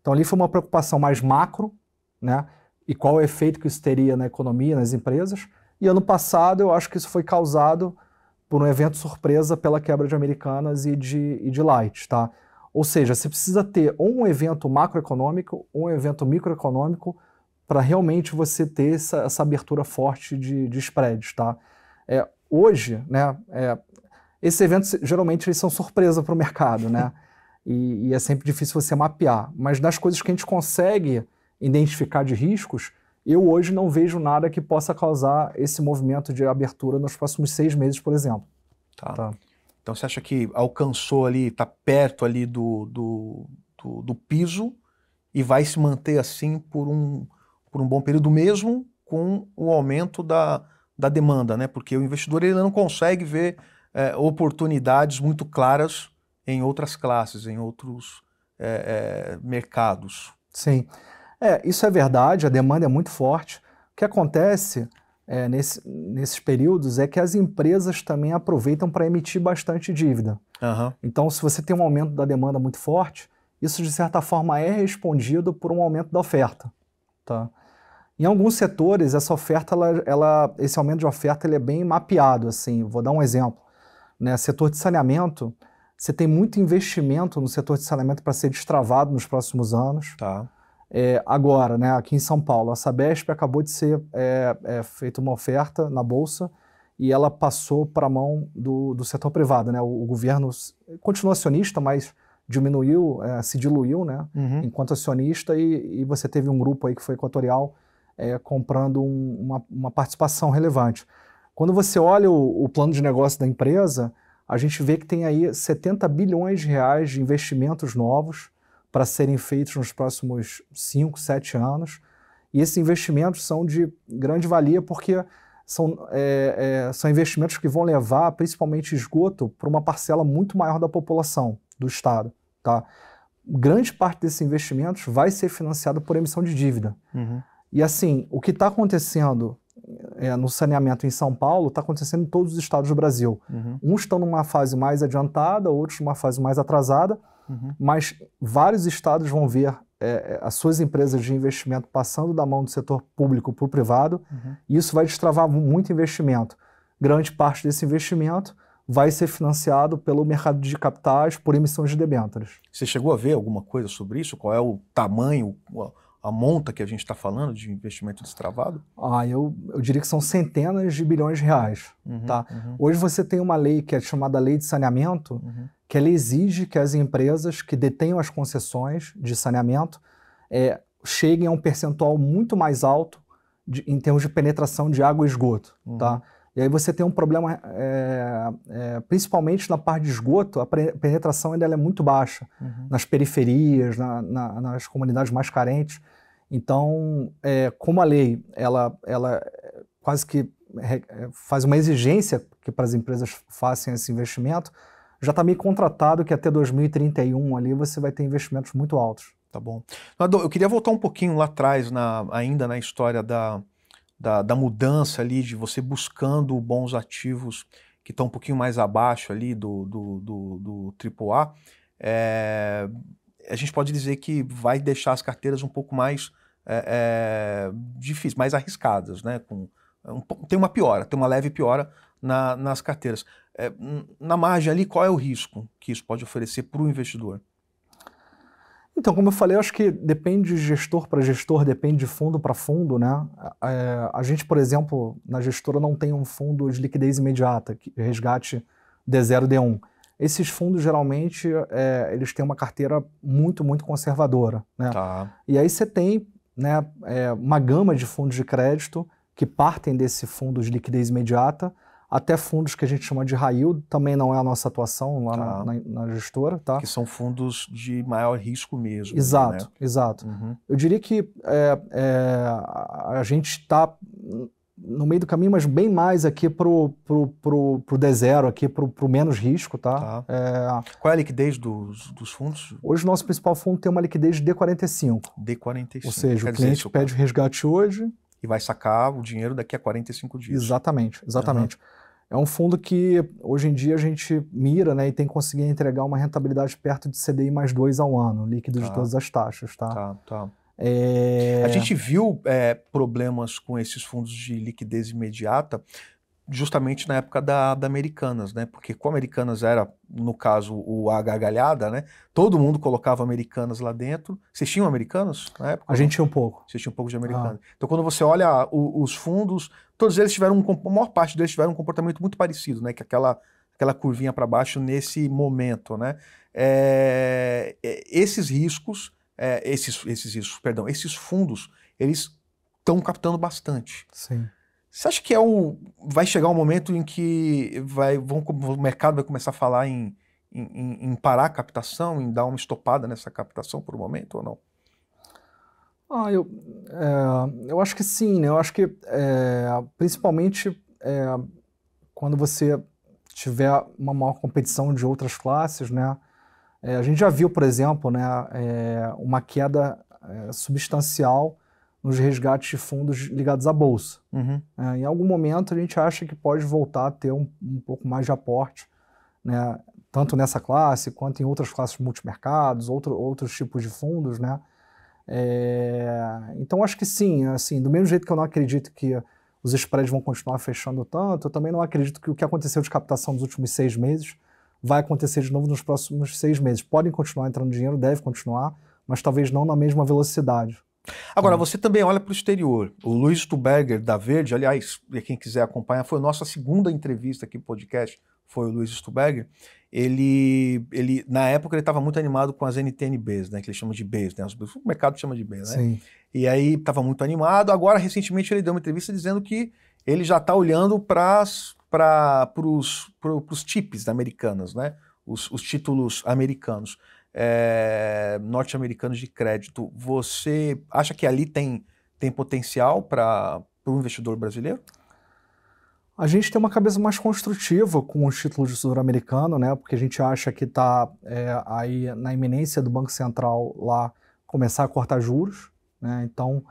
Então ali foi uma preocupação mais macro, né? E qual é o efeito que isso teria na economia, nas empresas. E ano passado eu acho que isso foi causado por um evento surpresa pela quebra de Americanas e de, e de Light, tá? Ou seja, você precisa ter um evento macroeconômico um evento microeconômico para realmente você ter essa, essa abertura forte de, de spreads, tá? É, hoje, né, é, esses eventos geralmente eles são surpresa para o mercado, né? E, e, é sempre difícil você mapear. Mas das coisas que a gente consegue identificar de riscos, eu hoje não vejo nada que possa causar esse movimento de abertura nos próximos seis meses, por exemplo. Tá. tá. Então você acha que alcançou ali, está perto ali do, do, do, do piso e vai se manter assim por um, por um bom período, mesmo com o aumento da, da demanda, né? porque o investidor ele não consegue ver é, oportunidades muito claras em outras classes, em outros é, é, mercados. Sim, é, isso é verdade, a demanda é muito forte. O que acontece é, nesse, nesses períodos é que as empresas também aproveitam para emitir bastante dívida. Uhum. Então, se você tem um aumento da demanda muito forte, isso de certa forma é respondido por um aumento da oferta. Tá? Em alguns setores, essa oferta, ela, ela, esse aumento de oferta ele é bem mapeado. Assim, vou dar um exemplo. Né? Setor de saneamento, você tem muito investimento no setor de saneamento para ser destravado nos próximos anos. Tá. É, agora, né, aqui em São Paulo, a Sabesp acabou de ser é, é, feita uma oferta na Bolsa e ela passou para a mão do, do, setor privado. Né? O, o, governo continua acionista, mas diminuiu, é, se diluiu né, uhum. enquanto acionista e, e, você teve um grupo aí que foi equatorial é, comprando um, uma, uma, participação relevante. Quando você olha o, o plano de negócio da empresa, a gente vê que tem aí 70 bilhões de reais de investimentos novos para serem feitos nos próximos 5, 7 anos. E esses investimentos são de grande valia porque são, é, é, são investimentos que vão levar principalmente esgoto para uma parcela muito maior da população do Estado. Tá? Grande parte desses investimentos vai ser financiado por emissão de dívida. Uhum. E assim, o que está acontecendo é, no saneamento em São Paulo está acontecendo em todos os estados do Brasil. Uhum. Uns estão numa fase mais adiantada, outros numa fase mais atrasada, uhum. mas vários estados vão ver é, é as suas empresas de investimento passando da mão do setor público para o privado, uhum. e isso vai destravar muito investimento. Grande parte desse investimento vai ser financiado pelo mercado de capitais por emissões de debêntures. Você chegou a ver alguma coisa sobre isso? Qual é o tamanho, a monta que a gente está falando de investimento destravado? Ah, eu, eu diria que são centenas de bilhões de reais. Uhum, tá? Uhum. Hoje você tem uma lei que é chamada Lei de Saneamento, uhum. que ela exige que as empresas que detenham as concessões de saneamento é, cheguem a um percentual muito mais alto de, em termos de penetração de água e esgoto. Tá? Uhum. E aí você tem um problema, é, é, principalmente na parte de esgoto, a penetração ainda é muito baixa, uhum. nas periferias, na, na, nas comunidades mais carentes. Então, é, como a lei ela, ela quase que é, faz uma exigência que para as empresas façam esse investimento, já está meio contratado que até 2031 ali você vai ter investimentos muito altos. Tá bom. eu queria voltar um pouquinho lá atrás, na, ainda na história da, da, da mudança ali, de você buscando bons ativos que estão um pouquinho mais abaixo ali do, do, do, do AAA, é, eh, a gente pode dizer que vai deixar as carteiras um pouco mais é, é, difíceis, mais arriscadas, né? Com, um, tem uma piora, tem uma leve piora na, nas carteiras. na margem ali, qual é o risco que isso pode oferecer para o investidor? Então, como eu falei, eu acho que depende de gestor para gestor, depende de fundo para fundo, né? É, a gente, por exemplo, na gestora não tem um fundo de liquidez imediata, que resgate D0, D1. Esses fundos, geralmente, é, eles têm uma carteira muito, muito conservadora, né? Tá. E aí você tem né, é, uma gama de fundos de crédito que partem desse fundo de liquidez imediata, até fundos que a gente chama de raio, também não é a nossa atuação lá tá. na, na, na, gestora. Tá? Que são fundos de maior risco mesmo. Né? Exato, né? exato. Uhum. Eu diria que é, é, a gente está no meio do caminho, mas bem mais aqui para o pro, pro, pro D0, aqui para o menos risco. Tá? tá. É... Qual é a liquidez dos, dos fundos? Hoje o nosso principal fundo tem uma liquidez de D45. D45. Ou seja, Quer o cliente dizer, tá. pede o resgate hoje, e vai sacar o dinheiro daqui a 45 dias. Exatamente, exatamente. Uhum. É um fundo que hoje em dia a gente mira né, e tem conseguido entregar uma rentabilidade perto de CDI mais 2 ao ano, líquido tá. de todas as taxas. Tá, tá. tá. É... A gente viu é, problemas com esses fundos de liquidez imediata justamente na época da, da Americanas, né? Porque com Americanas era, no caso, o a gargalhada, né? Todo mundo colocava Americanas lá dentro. Vocês tinham Americanas na época? A gente tinha um pouco. Vocês tinham um pouco de ah. Americanas. Ah. Então, quando você olha o, os fundos, todos eles tiveram, um, a maior parte deles tiveram um comportamento muito parecido, né? Que aquela, aquela curvinha para baixo nesse momento, né? É, é, esses riscos, é, esses, esses riscos, perdão, esses fundos, eles estão captando bastante. Sim. Você acha que é o vai chegar um momento em que vai, vão, o mercado vai começar a falar em, em, em, parar a captação, em dar uma estopada nessa captação por um momento ou não? Ah, eu, é, eu acho que sim, né? Eu acho que é, principalmente é, quando você tiver uma maior competição de outras classes, né? É, a gente já viu, por exemplo, né, é, uma queda é, substancial nos resgates de fundos ligados à bolsa. Uhum. É, em algum momento a gente acha que pode voltar a ter um, um pouco mais de aporte, né, tanto nessa classe quanto em outras classes multimercados, outro, outros tipos de fundos, né? É, então acho que sim, assim, do mesmo jeito que eu não acredito que os spreads vão continuar fechando tanto, eu também não acredito que o que aconteceu de captação nos últimos seis meses vai acontecer de novo nos próximos seis meses. Podem continuar entrando dinheiro, deve continuar, mas talvez não na mesma velocidade. Agora, hum. você também olha para o exterior. O Luiz Stuberger, da Verde, aliás, quem quiser acompanhar, foi a nossa segunda entrevista aqui no podcast, foi o Luiz Stuberger. Ele, ele, na época, ele estava muito animado com as NTNBs, né, que ele chama de Bs, né, o mercado chama de B, né? Sim. E aí estava muito animado. Agora, recentemente, ele deu uma entrevista dizendo que ele já está olhando para os chips americanos, né? Os, os títulos americanos é, norte-americanos de crédito, você acha que ali tem, tem potencial para o investidor brasileiro? A gente tem uma cabeça mais construtiva com os títulos de tesouro americano né? Porque a gente acha que está é, eh, aí na iminência do Banco Central lá começar a cortar juros, né? Então,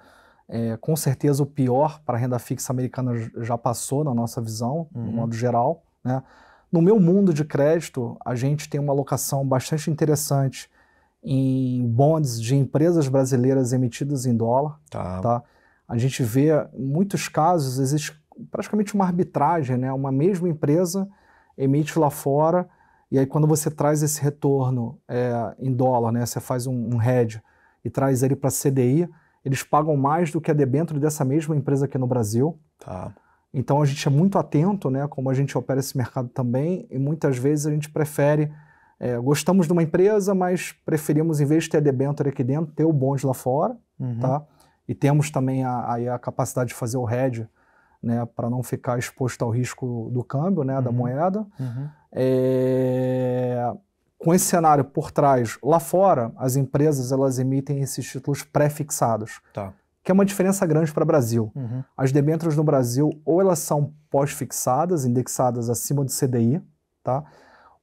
é, com certeza o pior para a renda fixa americana já passou na nossa visão, uhum. no modo geral, né? No meu mundo de crédito, a gente tem uma alocação bastante interessante em bonds de empresas brasileiras emitidas em dólar. Tá. tá? A gente vê em muitos casos, existe praticamente uma arbitragem, né? Uma mesma empresa emite lá fora e aí quando você traz esse retorno é, em dólar, né? Você faz um, um hedge e traz ele para CDI, eles pagam mais do que a debênture dessa mesma empresa aqui no Brasil. Tá. Então a gente é muito atento, né, como a gente opera esse mercado também, e muitas vezes a gente prefere, é, gostamos de uma empresa, mas preferimos, em vez de ter a debenture aqui dentro, ter o bonde lá fora, uhum. tá? E temos também a, a capacidade de fazer o hedge, né, para não ficar exposto ao risco do câmbio, né, uhum. da moeda. Uhum. É... Com esse cenário por trás, lá fora, as empresas elas emitem esses títulos pré-fixados. Tá que é uma diferença grande para o Brasil. Uhum. As debêntures no Brasil, ou elas são pós-fixadas, indexadas acima do CDI, tá?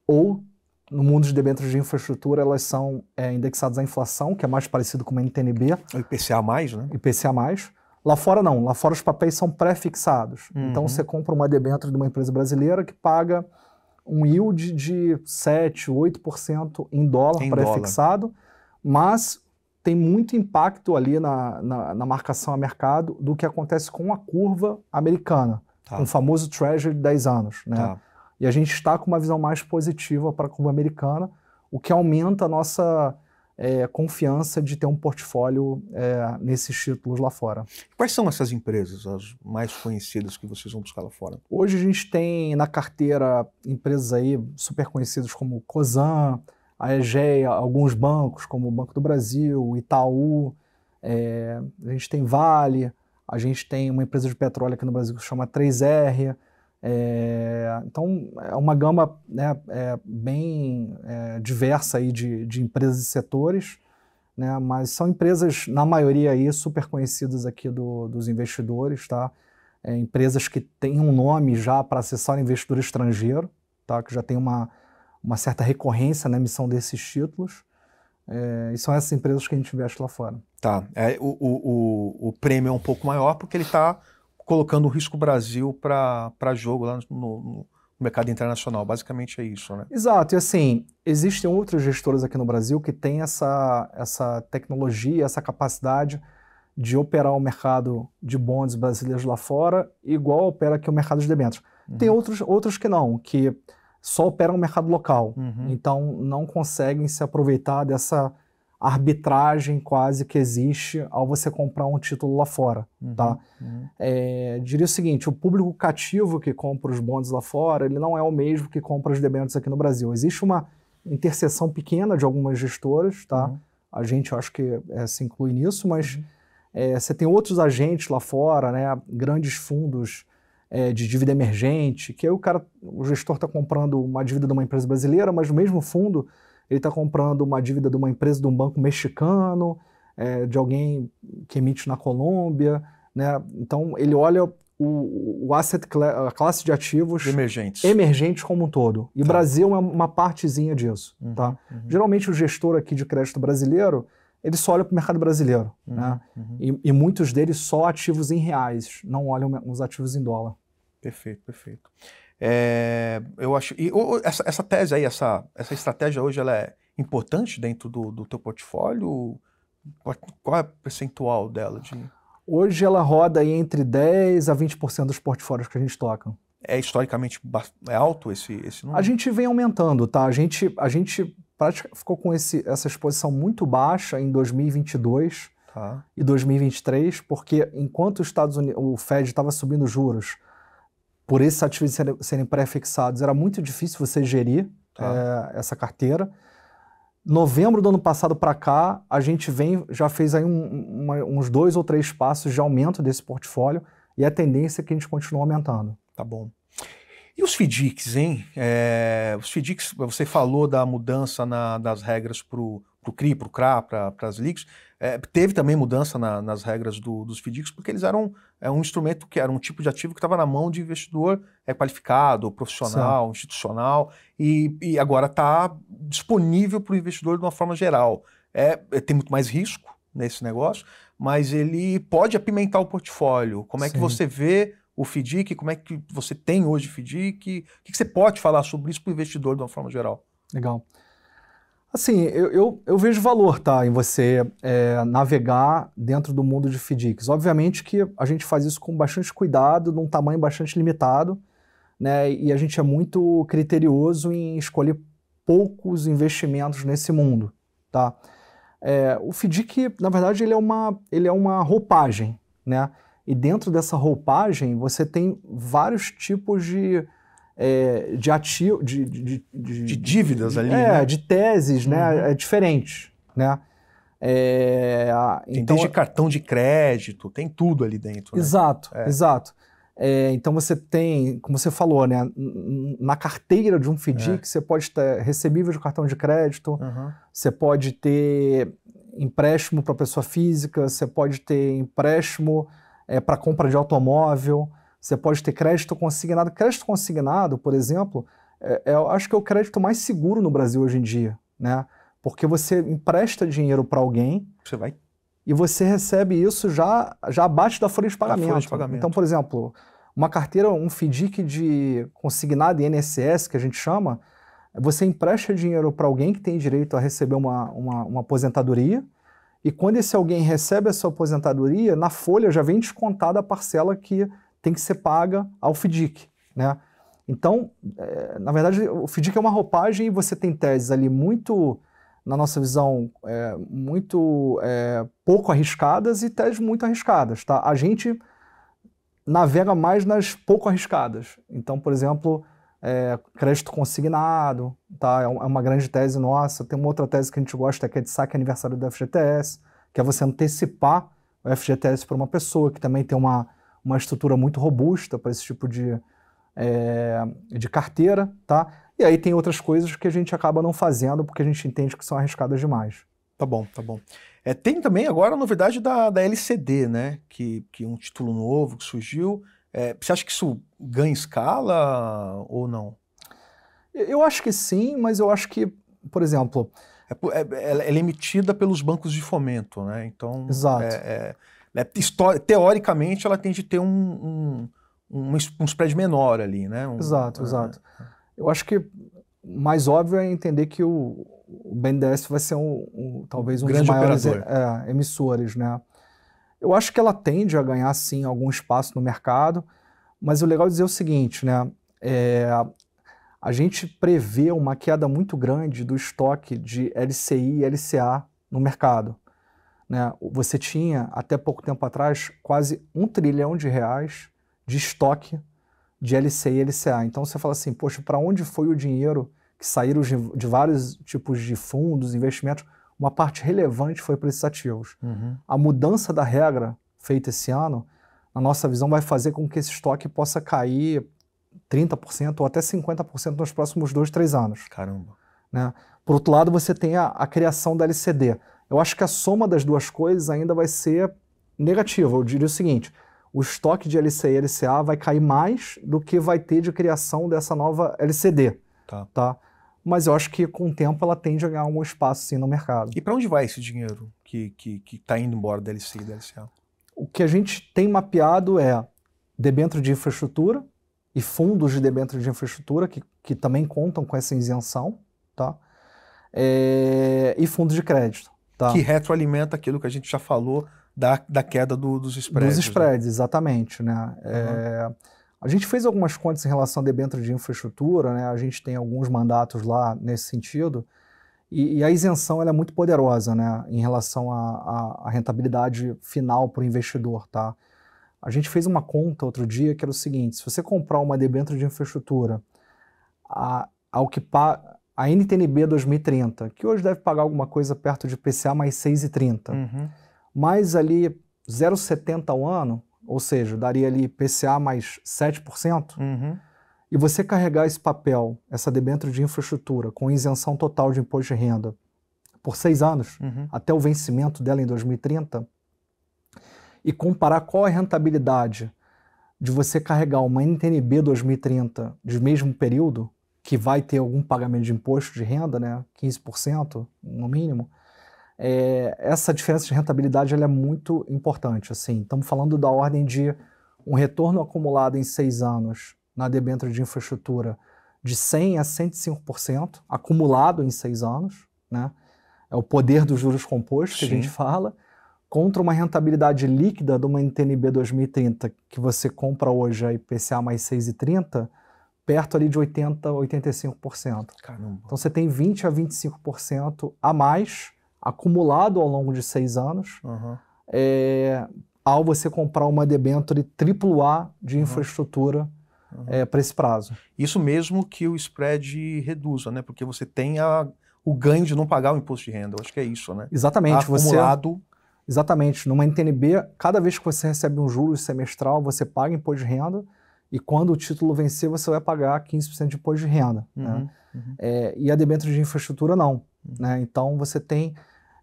ou no mundo de debêntures de infraestrutura, elas são é, indexadas à inflação, que é mais parecido com uma NTNB. O IPCA+, né? IPCA+. Lá fora não, lá fora os papéis são pré-fixados. Uhum. Então você compra uma debênture de uma empresa brasileira que paga um yield de 7, 8% em dólar pré-fixado, mas tem muito impacto ali na, na, na, marcação a mercado do que acontece com a curva americana, tá. um famoso treasury de 10 anos. Né? Tá. E a gente está com uma visão mais positiva para a curva americana, o que aumenta a nossa é, confiança de ter um portfólio é, nesses títulos lá fora. Quais são essas empresas, as mais conhecidas que vocês vão buscar lá fora? Hoje a gente tem na carteira empresas aí super conhecidas como cozan a EGEA, alguns bancos, como o Banco do Brasil, Itaú, é, a gente tem Vale, a gente tem uma empresa de petróleo aqui no Brasil que se chama 3R. É, então, é uma gama né, é, bem é, diversa aí de, de empresas e setores, né, mas são empresas, na maioria, aí, super conhecidas aqui do, dos investidores, tá? É, empresas que têm um nome já para acessar o investidor estrangeiro, tá? que já tem uma, uma certa recorrência na emissão desses títulos. É, e são essas empresas que a gente investe lá fora. Tá. É, o, o, o, prêmio é um pouco maior porque ele está colocando o risco Brasil para jogo lá no, no, mercado internacional. Basicamente é isso, né? Exato. E assim, existem outras gestoras aqui no Brasil que têm essa, essa tecnologia, essa capacidade de operar o mercado de bonds brasileiros lá fora, igual opera aqui o mercado de debêntures. Uhum. Tem outros, outros que não, que só operam no mercado local. Uhum. Então, não conseguem se aproveitar dessa arbitragem quase que existe ao você comprar um título lá fora, uhum, tá? Uhum. É, diria o seguinte, o público cativo que compra os bonds lá fora, ele não é o mesmo que compra os debêntures aqui no Brasil. Existe uma interseção pequena de algumas gestoras, tá? Uhum. A gente, acho que é, se inclui nisso, mas uhum. é, você tem outros agentes lá fora, né? Grandes fundos é, de dívida emergente, que aí o cara, o gestor está comprando uma dívida de uma empresa brasileira, mas no mesmo fundo ele está comprando uma dívida de uma empresa de um banco mexicano, é, de alguém que emite na Colômbia, né? Então ele olha o, o asset a classe de ativos emergentes, emergentes como um todo. E o tá. Brasil é uma partezinha disso, uhum, tá? Uhum. Geralmente o gestor aqui de crédito brasileiro ele só olha para o mercado brasileiro, uhum, né? Uhum. E, e, muitos deles só ativos em reais, não olham os ativos em dólar. Perfeito, perfeito. É, eu acho. E ou, essa, essa tese aí, essa, essa estratégia hoje, ela é importante dentro do, do teu portfólio? Qual, é o percentual dela? De... Hoje ela roda aí entre 10% a 20% dos portfólios que a gente toca. É historicamente é alto esse, esse número? A gente vem aumentando, tá? A gente, a gente ficou com esse, essa exposição muito baixa em 2022 tá. e 2023, porque enquanto os Estados Unidos, o Fed estava subindo juros por esses ativos serem, pré prefixados, era muito difícil você gerir é, essa carteira. Novembro do ano passado para cá, a gente vem, já fez aí um, uma, uns dois ou três passos de aumento desse portfólio e a tendência é que a gente continue aumentando. Tá bom. E os FDICs, hein? É, os FDICs, você falou da mudança na, das regras para o CRI, para o CRA, para as LICs. É, teve também mudança na, nas regras do, dos FDICs, porque eles eram é, um instrumento que era um tipo de ativo que estava na mão de investidor é, qualificado, profissional, Sim. institucional, e, e agora está disponível para o investidor de uma forma geral. É, é, tem muito mais risco nesse negócio, mas ele pode apimentar o portfólio. Como é Sim. que você vê o FDIC? Como é que você tem hoje o FDIC? O que, que você pode falar sobre isso para o investidor de uma forma geral? Legal. Assim, eu, eu, eu, vejo valor, tá, em você é, navegar dentro do mundo de FDICs. Obviamente que a gente faz isso com bastante cuidado, num tamanho bastante limitado, né, e a gente é muito criterioso em escolher poucos investimentos nesse mundo, tá? É, o FDIC, na verdade, ele é uma, ele é uma roupagem, né, e dentro dessa roupagem você tem vários tipos de é, de ativo, de, de, de, de, dívidas ali, é, né? de teses, né? uhum. né, diferentes, né? É, tem então, desde cartão de crédito, tem tudo ali dentro. Né? Exato, é. exato. É, então você tem, como você falou, né, na carteira de um FDIC, é. você pode ter recebível de cartão de crédito, uhum. você pode ter empréstimo para pessoa física, você pode ter empréstimo é, para compra de automóvel, você pode ter crédito consignado. Crédito consignado, por exemplo, é, é, acho que é o crédito mais seguro no Brasil hoje em dia, né? Porque você empresta dinheiro para alguém. Você vai. E você recebe isso já, já abaixo da folha de pagamento. Folha de pagamento. Então, por exemplo, uma carteira, um FDIC de consignado INSS, que a gente chama, você empresta dinheiro para alguém que tem direito a receber uma, uma, uma aposentadoria. E quando esse alguém recebe a sua aposentadoria, na folha já vem descontada a parcela que tem que ser paga ao FDIC, né? Então, é, na verdade, o FDIC é uma roupagem e você tem teses ali muito, na nossa visão, é, muito é, pouco arriscadas e teses muito arriscadas, tá? A gente navega mais nas pouco arriscadas. Então, por exemplo, é, crédito consignado, tá? É, é uma grande tese nossa. Tem uma outra tese que a gente gosta, que é de saque aniversário do FGTS, que é você antecipar o FGTS para uma pessoa que também tem uma uma estrutura muito robusta para esse tipo de, é, de carteira, tá? E aí tem outras coisas que a gente acaba não fazendo porque a gente entende que são arriscadas demais. Tá bom, tá bom. É, tem também agora a novidade da, da LCD, né? Que, que um título novo que surgiu. É, você acha que isso ganha escala ou não? Eu acho que sim, mas eu acho que, por exemplo. É, é, é emitida pelos bancos de fomento, né? Então. Exato. É, é né? Teoricamente, ela tem de ter um, um, um, um spread menor ali, né? Um, exato, é, exato. É. Eu acho que mais óbvio é entender que o, o BNDES vai ser um, um talvez um Grande dos maiores é, é, emissores, né? Eu acho que ela tende a ganhar, sim, algum espaço no mercado, mas o legal é dizer o seguinte, né? É, a gente prevê uma queda muito grande do estoque de LCI e LCA no mercado. Né? Você tinha, até pouco tempo atrás, quase um trilhão de reais de estoque de LCI e LCA. Então você fala assim, poxa, para onde foi o dinheiro que saíram de, vários tipos de fundos, investimentos? Uma parte relevante foi para esses ativos. Uhum. A mudança da regra feita esse ano, na nossa visão, vai fazer com que esse estoque possa cair 30% ou até 50% nos próximos dois, três anos. Caramba. Né? Por outro lado, você tem a, a criação da LCD eu acho que a soma das duas coisas ainda vai ser negativa. Eu diria o seguinte: o estoque de LC e LCA vai cair mais do que vai ter de criação dessa nova LCD. Tá. tá? Mas eu acho que com o tempo ela tende a ganhar algum espaço sim no mercado. E para onde vai esse dinheiro que está que, que tá indo embora da LCI e da LCA? O que a gente tem mapeado é debênture de infraestrutura e fundos de debênture de infraestrutura, que, que também contam com essa isenção, tá? É, e fundos de crédito tá. que retroalimenta aquilo que a gente já falou da, da queda do, dos spreads. Dos spreads, né? exatamente. Né? Uhum. É, a gente fez algumas contas em relação a debênture de infraestrutura, né? a gente tem alguns mandatos lá nesse sentido, e, e a isenção é muito poderosa né? em relação à rentabilidade final para o investidor. Tá? A gente fez uma conta outro dia que era o seguinte, se você comprar uma debênture de infraestrutura a, ao que paga a NTNB 2030, que hoje deve pagar alguma coisa perto de PCA mais 6,30, uhum. mais ali 0,70 ao ano, ou seja, daria ali PCA mais 7%, uhum. e você carregar esse papel, essa debênture de infraestrutura, com isenção total de imposto de renda, por seis anos, uhum. até o vencimento dela em 2030, e comparar qual é a rentabilidade de você carregar uma NTNB 2030 de mesmo período, que vai ter algum pagamento de imposto de renda, né, 15% no mínimo, é, essa diferença de rentabilidade ela é muito importante. Assim, estamos falando da ordem de um retorno acumulado em seis anos na debênture de infraestrutura de 100 a 105% acumulado em seis anos, né? É o poder dos juros compostos Sim. que a gente fala contra uma rentabilidade líquida de uma NTNB 2030 que você compra hoje a IPCA mais 6,30 perto ali de 80, 85%. Caramba. Então você tem 20 a 25% a mais acumulado ao longo de seis anos uhum. é, ao você comprar uma debenture AAA de infraestrutura uhum. é, para esse prazo. Isso mesmo que o spread reduza, né? Porque você tem a, o ganho de não pagar o imposto de renda. Eu acho que é isso, né? Exatamente. Acumulado... Você, exatamente. Numa NTNB, cada vez que você recebe um juros semestral, você paga imposto de renda e quando o título vencer, você vai pagar 15% de imposto de renda. Né? Uhum, né? uhum. É, e a debênture de infraestrutura, não. Uhum. Né? Então, você tem...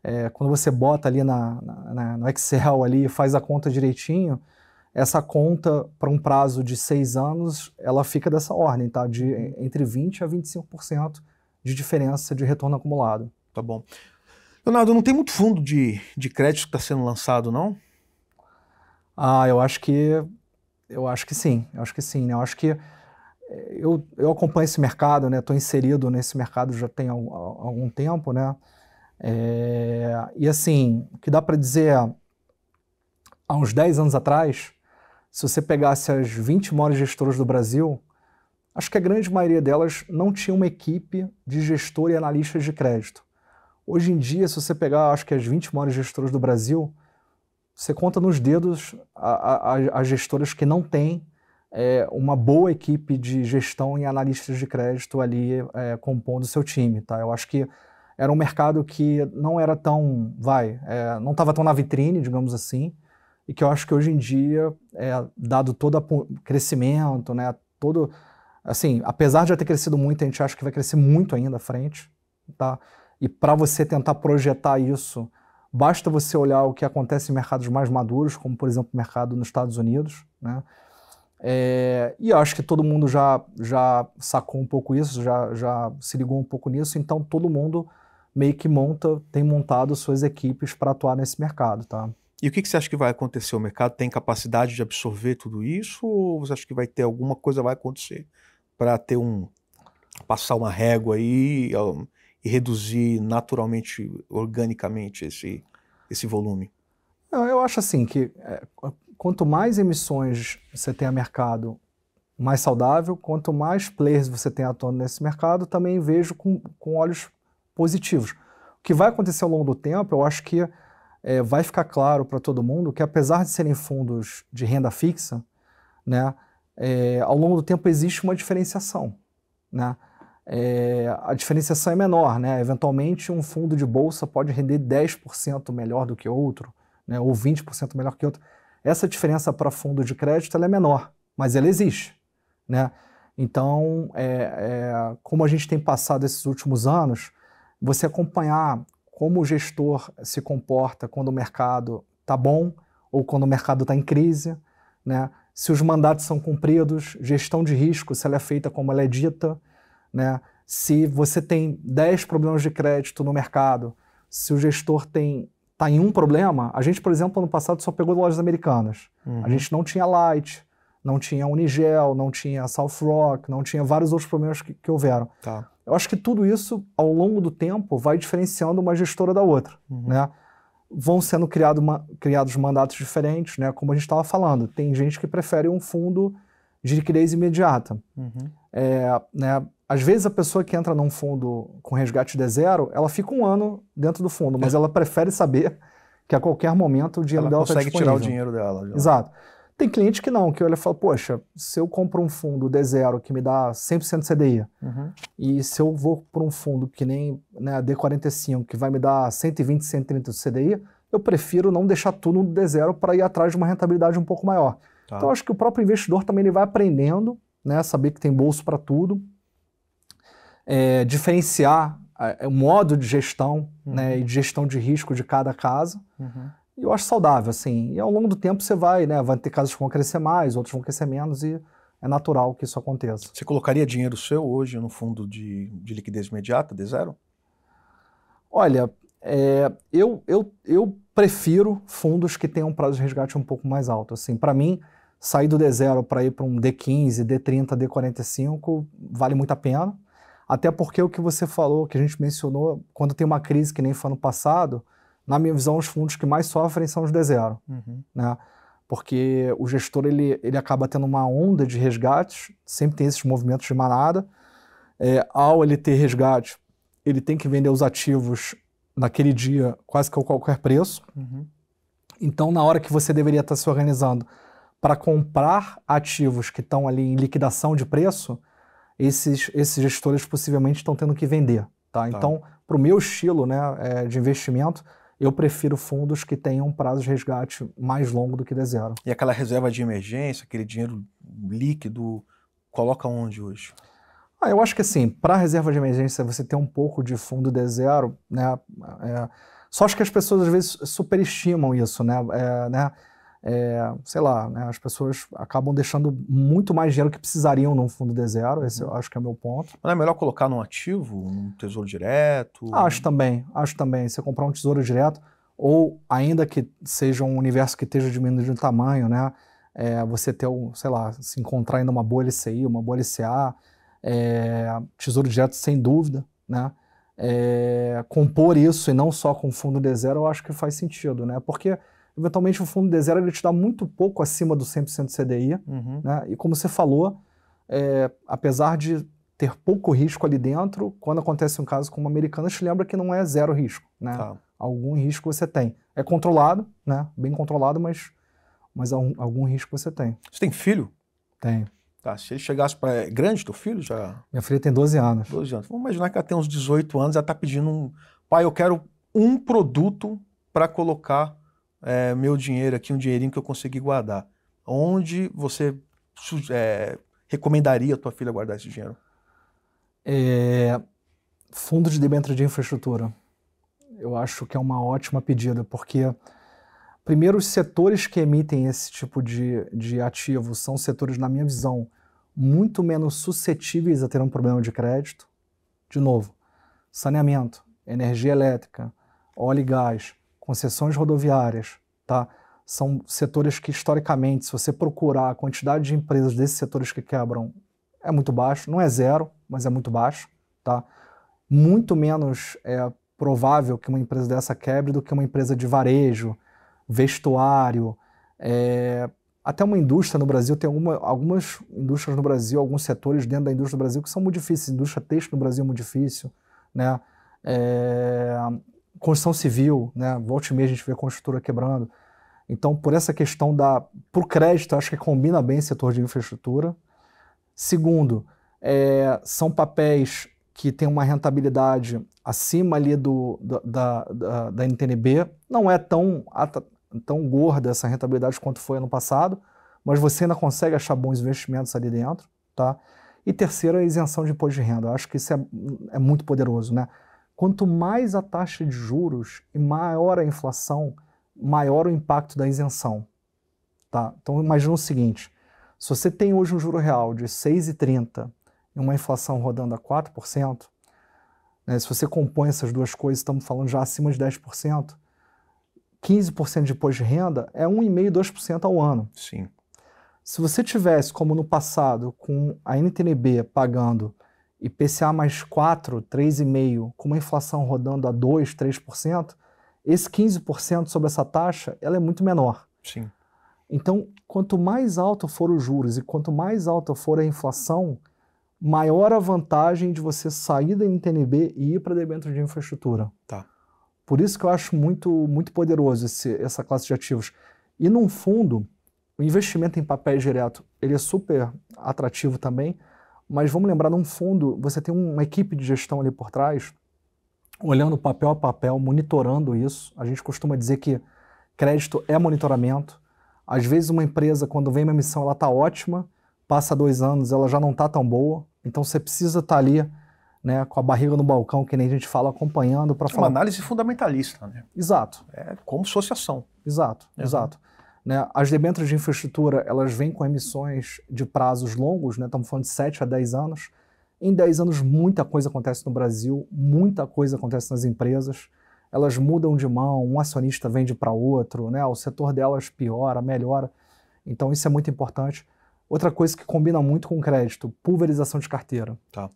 É, quando você bota ali na, na, no Excel, ali, faz a conta direitinho, essa conta, para um prazo de seis anos, ela fica dessa ordem, tá? De uhum. entre 20% a 25% de diferença de retorno acumulado. Tá bom. Leonardo, não tem muito fundo de, de crédito que está sendo lançado, não? Ah, eu acho que eu acho que sim, eu acho que sim. Né? Eu acho que eh, eu, eu acompanho esse mercado, né? Estou inserido nesse mercado já tem algum, algum tempo, né? É, e assim, o que dá para dizer, é, há uns 10 anos atrás, se você pegasse as 20 maiores gestoras do Brasil, acho que a grande maioria delas não tinha uma equipe de gestor e analistas de crédito. Hoje em dia, se você pegar, acho que as 20 maiores gestoras do Brasil, você conta nos dedos as gestoras que não têm é, uma boa equipe de gestão e analistas de crédito ali é, compondo o seu time, tá? Eu acho que era um mercado que não era tão, vai, é, não estava tão na vitrine, digamos assim, e que eu acho que hoje em dia, é, dado todo o crescimento, né, todo, assim, apesar de já ter crescido muito, a gente acha que vai crescer muito ainda à frente, tá? E para você tentar projetar isso Basta você olhar o que acontece em mercados mais maduros, como por exemplo o mercado nos Estados Unidos, né? É, e acho que todo mundo já, já sacou um pouco isso, já, já se ligou um pouco nisso, então todo mundo meio que monta, tem montado suas equipes para atuar nesse mercado, tá? E o que, que, você acha que vai acontecer? O mercado tem capacidade de absorver tudo isso ou você acha que vai ter alguma coisa vai acontecer para ter um passar uma régua aí? Um e reduzir naturalmente, organicamente esse, esse volume? eu acho assim que é, quanto mais emissões você tem a mercado, mais saudável, quanto mais players você tem atuando nesse mercado, também vejo com, com olhos positivos. O que vai acontecer ao longo do tempo, eu acho que é, vai ficar claro para todo mundo que, apesar de serem fundos de renda fixa, né, é, ao longo do tempo existe uma diferenciação. Né? é, a diferenciação é menor. Né? Eventualmente, um fundo de bolsa pode render 10% melhor do que outro, né? ou 20% melhor que outro. Essa diferença para fundo de crédito é menor, mas ela existe. Né? Então, é, é, como a gente tem passado esses últimos anos, você acompanhar como o gestor se comporta quando o mercado está bom ou quando o mercado está em crise, né? se os mandatos são cumpridos, gestão de risco, se ela é feita como ela é dita, né? Se você tem 10 problemas de crédito no mercado, se o gestor tem está em um problema, a gente, por exemplo, ano passado só pegou lojas americanas. Uhum. A gente não tinha Light, não tinha Unigel, não tinha South Rock, não tinha vários outros problemas que, que houveram. Tá. Eu acho que tudo isso, ao longo do tempo, vai diferenciando uma gestora da outra. Uhum. Né? Vão sendo criado criados mandatos diferentes, né? como a gente estava falando. Tem gente que prefere um fundo de liquidez imediata. Uhum. É, né, às vezes a pessoa que entra num fundo com resgate de zero, ela fica um ano dentro do fundo, mas é. ela prefere saber que a qualquer momento o dinheiro ela dela está disponível. consegue tirar o dinheiro dela. Já. Exato. Tem cliente que não, que olha e fala, poxa, se eu compro um fundo de zero que me dá 100% CDI, uhum. e se eu vou para um fundo que nem né, a D45, que vai me dar 120, 130 CDI, eu prefiro não deixar tudo no D0 para ir atrás de uma rentabilidade um pouco maior. Tá. Então, acho que o próprio investidor também ele vai aprendendo, né, saber que tem bolso para tudo, é, diferenciar é, é, o modo de gestão uhum. né, e de gestão de risco de cada casa. Uhum. E eu acho saudável, assim. E ao longo do tempo você vai, né, vai ter casas que vão crescer mais, outros vão crescer menos e é natural que isso aconteça. Você colocaria dinheiro seu hoje no fundo de, de liquidez imediata, de zero? Olha, é, eu, eu, eu prefiro fundos que tenham um prazo de resgate um pouco mais alto. Assim, para mim, sair do D0 para ir para um D15, D30, D45 vale muito a pena. Até porque o que você falou, que a gente mencionou, quando tem uma crise que nem foi no passado, na minha visão, os fundos que mais sofrem são os D0. Uhum. Né? Porque o gestor ele, ele acaba tendo uma onda de resgates, sempre tem esses movimentos de manada. É, ao ele ter resgate, ele tem que vender os ativos naquele dia quase que a qualquer preço. Uhum. Então, na hora que você deveria estar se organizando para comprar ativos que estão ali em liquidação de preço, esses, esses gestores possivelmente estão tendo que vender. Tá? tá. Então, para o meu estilo né, é, de investimento, eu prefiro fundos que tenham prazo de resgate mais longo do que desejaram. E aquela reserva de emergência, aquele dinheiro líquido, coloca onde hoje? Ah, eu acho que assim, para reserva de emergência, você ter um pouco de fundo de zero, né? É, só acho que as pessoas às vezes superestimam isso, né? É, né? é, sei lá, né, as pessoas acabam deixando muito mais dinheiro que precisariam num fundo de zero, esse eu uhum. acho que é o meu ponto. Mas é melhor colocar num ativo, num tesouro direto? Acho também, acho também. Você comprar um tesouro direto, ou ainda que seja um universo que esteja diminuindo de tamanho, né, é, você ter, um, sei lá, se encontrar ainda uma boa LCI, uma boa LCA, é, tesouro direto sem dúvida, né, é, compor isso e não só com fundo de zero, eu acho que faz sentido, né, porque... Eventualmente, o fundo de zero ele te dá muito pouco acima do 100% CDI. Uhum. Né? E como você falou, é, apesar de ter pouco risco ali dentro, quando acontece um caso como o americano, te lembra que não é zero risco. Né? Tá. Algum risco você tem. É controlado, né? bem controlado, mas, mas algum, algum risco você tem. Você tem filho? Tenho. Tá, se ele chegasse para. É grande teu filho já? Minha filha tem 12 anos. 12 anos. Vamos imaginar que ela tem uns 18 anos, ela está pedindo um. Pai, eu quero um produto para colocar é, meu dinheiro aqui, um dinheirinho que eu consegui guardar. Onde você é, recomendaria a tua filha guardar esse dinheiro? É, fundo de debênture de infraestrutura. Eu acho que é uma ótima pedida, porque primeiro os setores que emitem esse tipo de, de ativo são setores, na minha visão, muito menos suscetíveis a ter um problema de crédito. De novo, saneamento, energia elétrica, óleo e gás concessões rodoviárias, tá? São setores que, historicamente, se você procurar a quantidade de empresas desses setores que quebram, é muito baixo. Não é zero, mas é muito baixo, tá? Muito menos é, provável que uma empresa dessa quebre do que uma empresa de varejo, vestuário, é, até uma indústria no Brasil, tem alguma, algumas indústrias no Brasil, alguns setores dentro da indústria do Brasil que são muito difíceis. Indústria textil no Brasil é muito difícil, né? É, construção civil, né? Volte meia a gente vê a construtora quebrando. Então, por essa questão da. por crédito, acho que combina bem o setor de infraestrutura. Segundo, é, são papéis que têm uma rentabilidade acima ali do, da, da, da NTNB. Não é tão, tão gorda essa rentabilidade quanto foi ano passado, mas você ainda consegue achar bons investimentos ali dentro. Tá? E terceiro, a isenção de imposto de renda. Eu acho que isso é, é muito poderoso. Né? Quanto mais a taxa de juros e maior a inflação, maior o impacto da isenção. Tá? Então imagina o seguinte, se você tem hoje um juro real de 6,30 e uma inflação rodando a 4%, né, se você compõe essas duas coisas, estamos falando já acima de 10%, 15% de imposto de renda é 1,5%, 2% ao ano. Sim. Se você tivesse, como no passado, com a NTNB pagando IPCA mais 4, 3,5%, com uma inflação rodando a 2%, 3%, esse 15% sobre essa taxa ela é muito menor. Sim. Então, quanto mais alto for os juros e quanto mais alta for a inflação, maior a vantagem de você sair da NTNB e ir para dentro de infraestrutura. Tá. Por isso que eu acho muito, muito poderoso esse, essa classe de ativos. E num fundo, o investimento em papéis direto ele é super atrativo também, mas vamos lembrar, num fundo, você tem uma equipe de gestão ali por trás, olhando papel a papel, monitorando isso. A gente costuma dizer que crédito é monitoramento. Às vezes uma empresa, quando vem uma missão, ela está ótima, passa dois anos, ela já não está tão boa. Então você precisa estar tá ali né, com a barriga no balcão, que nem a gente fala, acompanhando para é falar. Uma análise fundamentalista, né? Exato. É como associação. Exato, é. exato. Né? As debêntures de infraestrutura, elas vêm com emissões de prazos longos, né? estamos falando de 7 a 10 anos. Em 10 anos, muita coisa acontece no Brasil, muita coisa acontece nas empresas. Elas mudam de mão, um acionista vende para outro, né? o setor delas piora, melhora. Então, isso é muito importante. Outra coisa que combina muito com crédito, pulverização de carteira. Tá.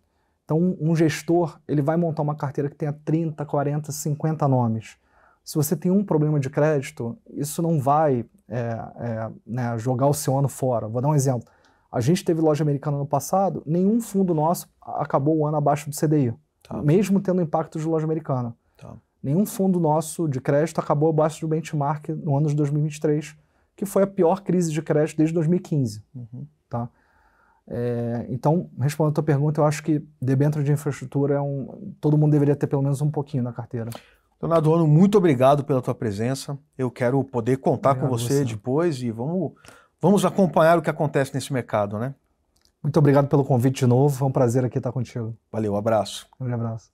Então, um gestor, ele vai montar uma carteira que tenha 30, 40, 50 nomes. Se você tem um problema de crédito, isso não vai é, é, né, jogar o seu ano fora. Vou dar um exemplo. A gente teve loja americana no passado, nenhum fundo nosso acabou o ano abaixo do CDI, tá. mesmo tendo impacto de loja americana. Tá. Nenhum fundo nosso de crédito acabou abaixo do benchmark no ano de 2023, que foi a pior crise de crédito desde 2015. Uhum. Tá? É, então, respondendo a tua pergunta, eu acho que debênture de infraestrutura é um. Todo mundo deveria ter pelo menos um pouquinho na carteira. Leonardo Ono, muito obrigado pela tua presença. Eu quero poder contar obrigado com você, você, depois e vamos, vamos acompanhar o que acontece nesse mercado, né? Muito obrigado pelo convite de novo. Foi um prazer aqui estar contigo. Valeu, abraço. Um abraço.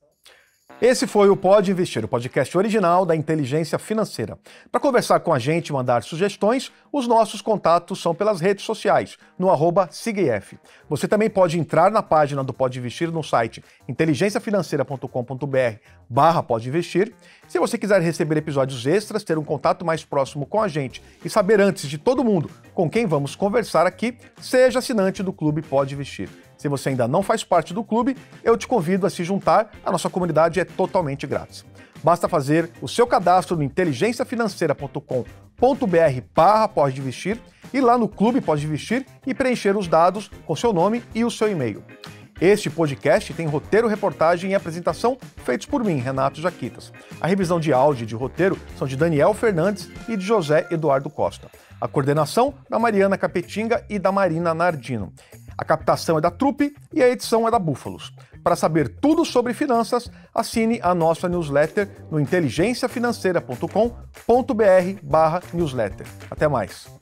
Esse foi o Pode Investir, o podcast original da Inteligência Financeira. Para conversar com a gente e mandar sugestões, os nossos contatos são pelas redes sociais, no arroba SIGF. Você também pode entrar na página do Pode Investir no site inteligenciafinanceira.com.br barra Pode Investir. Se você quiser receber episódios extras, ter um contato mais próximo com a gente e saber antes de todo mundo com quem vamos conversar aqui, seja assinante do Clube Pode Investir. Se você ainda não faz parte do clube, eu te convido a se juntar, a nossa comunidade é totalmente grátis. Basta fazer o seu cadastro no inteligenciafinanceira.com.br barra pode investir e lá no clube pode investir e preencher os dados com seu nome e o seu e-mail. Este podcast tem roteiro, reportagem e apresentação feitos por mim, Renato Jaquitas. A revisão de áudio e de roteiro são de Daniel Fernandes e de José Eduardo Costa. A coordenação da Mariana Capetinga e da Marina Nardino. A captação é da Trupe e a edição é da Búfalos. Para saber tudo sobre finanças, assine a nossa newsletter no inteligenciafinanceira.com.br/newsletter. Até mais.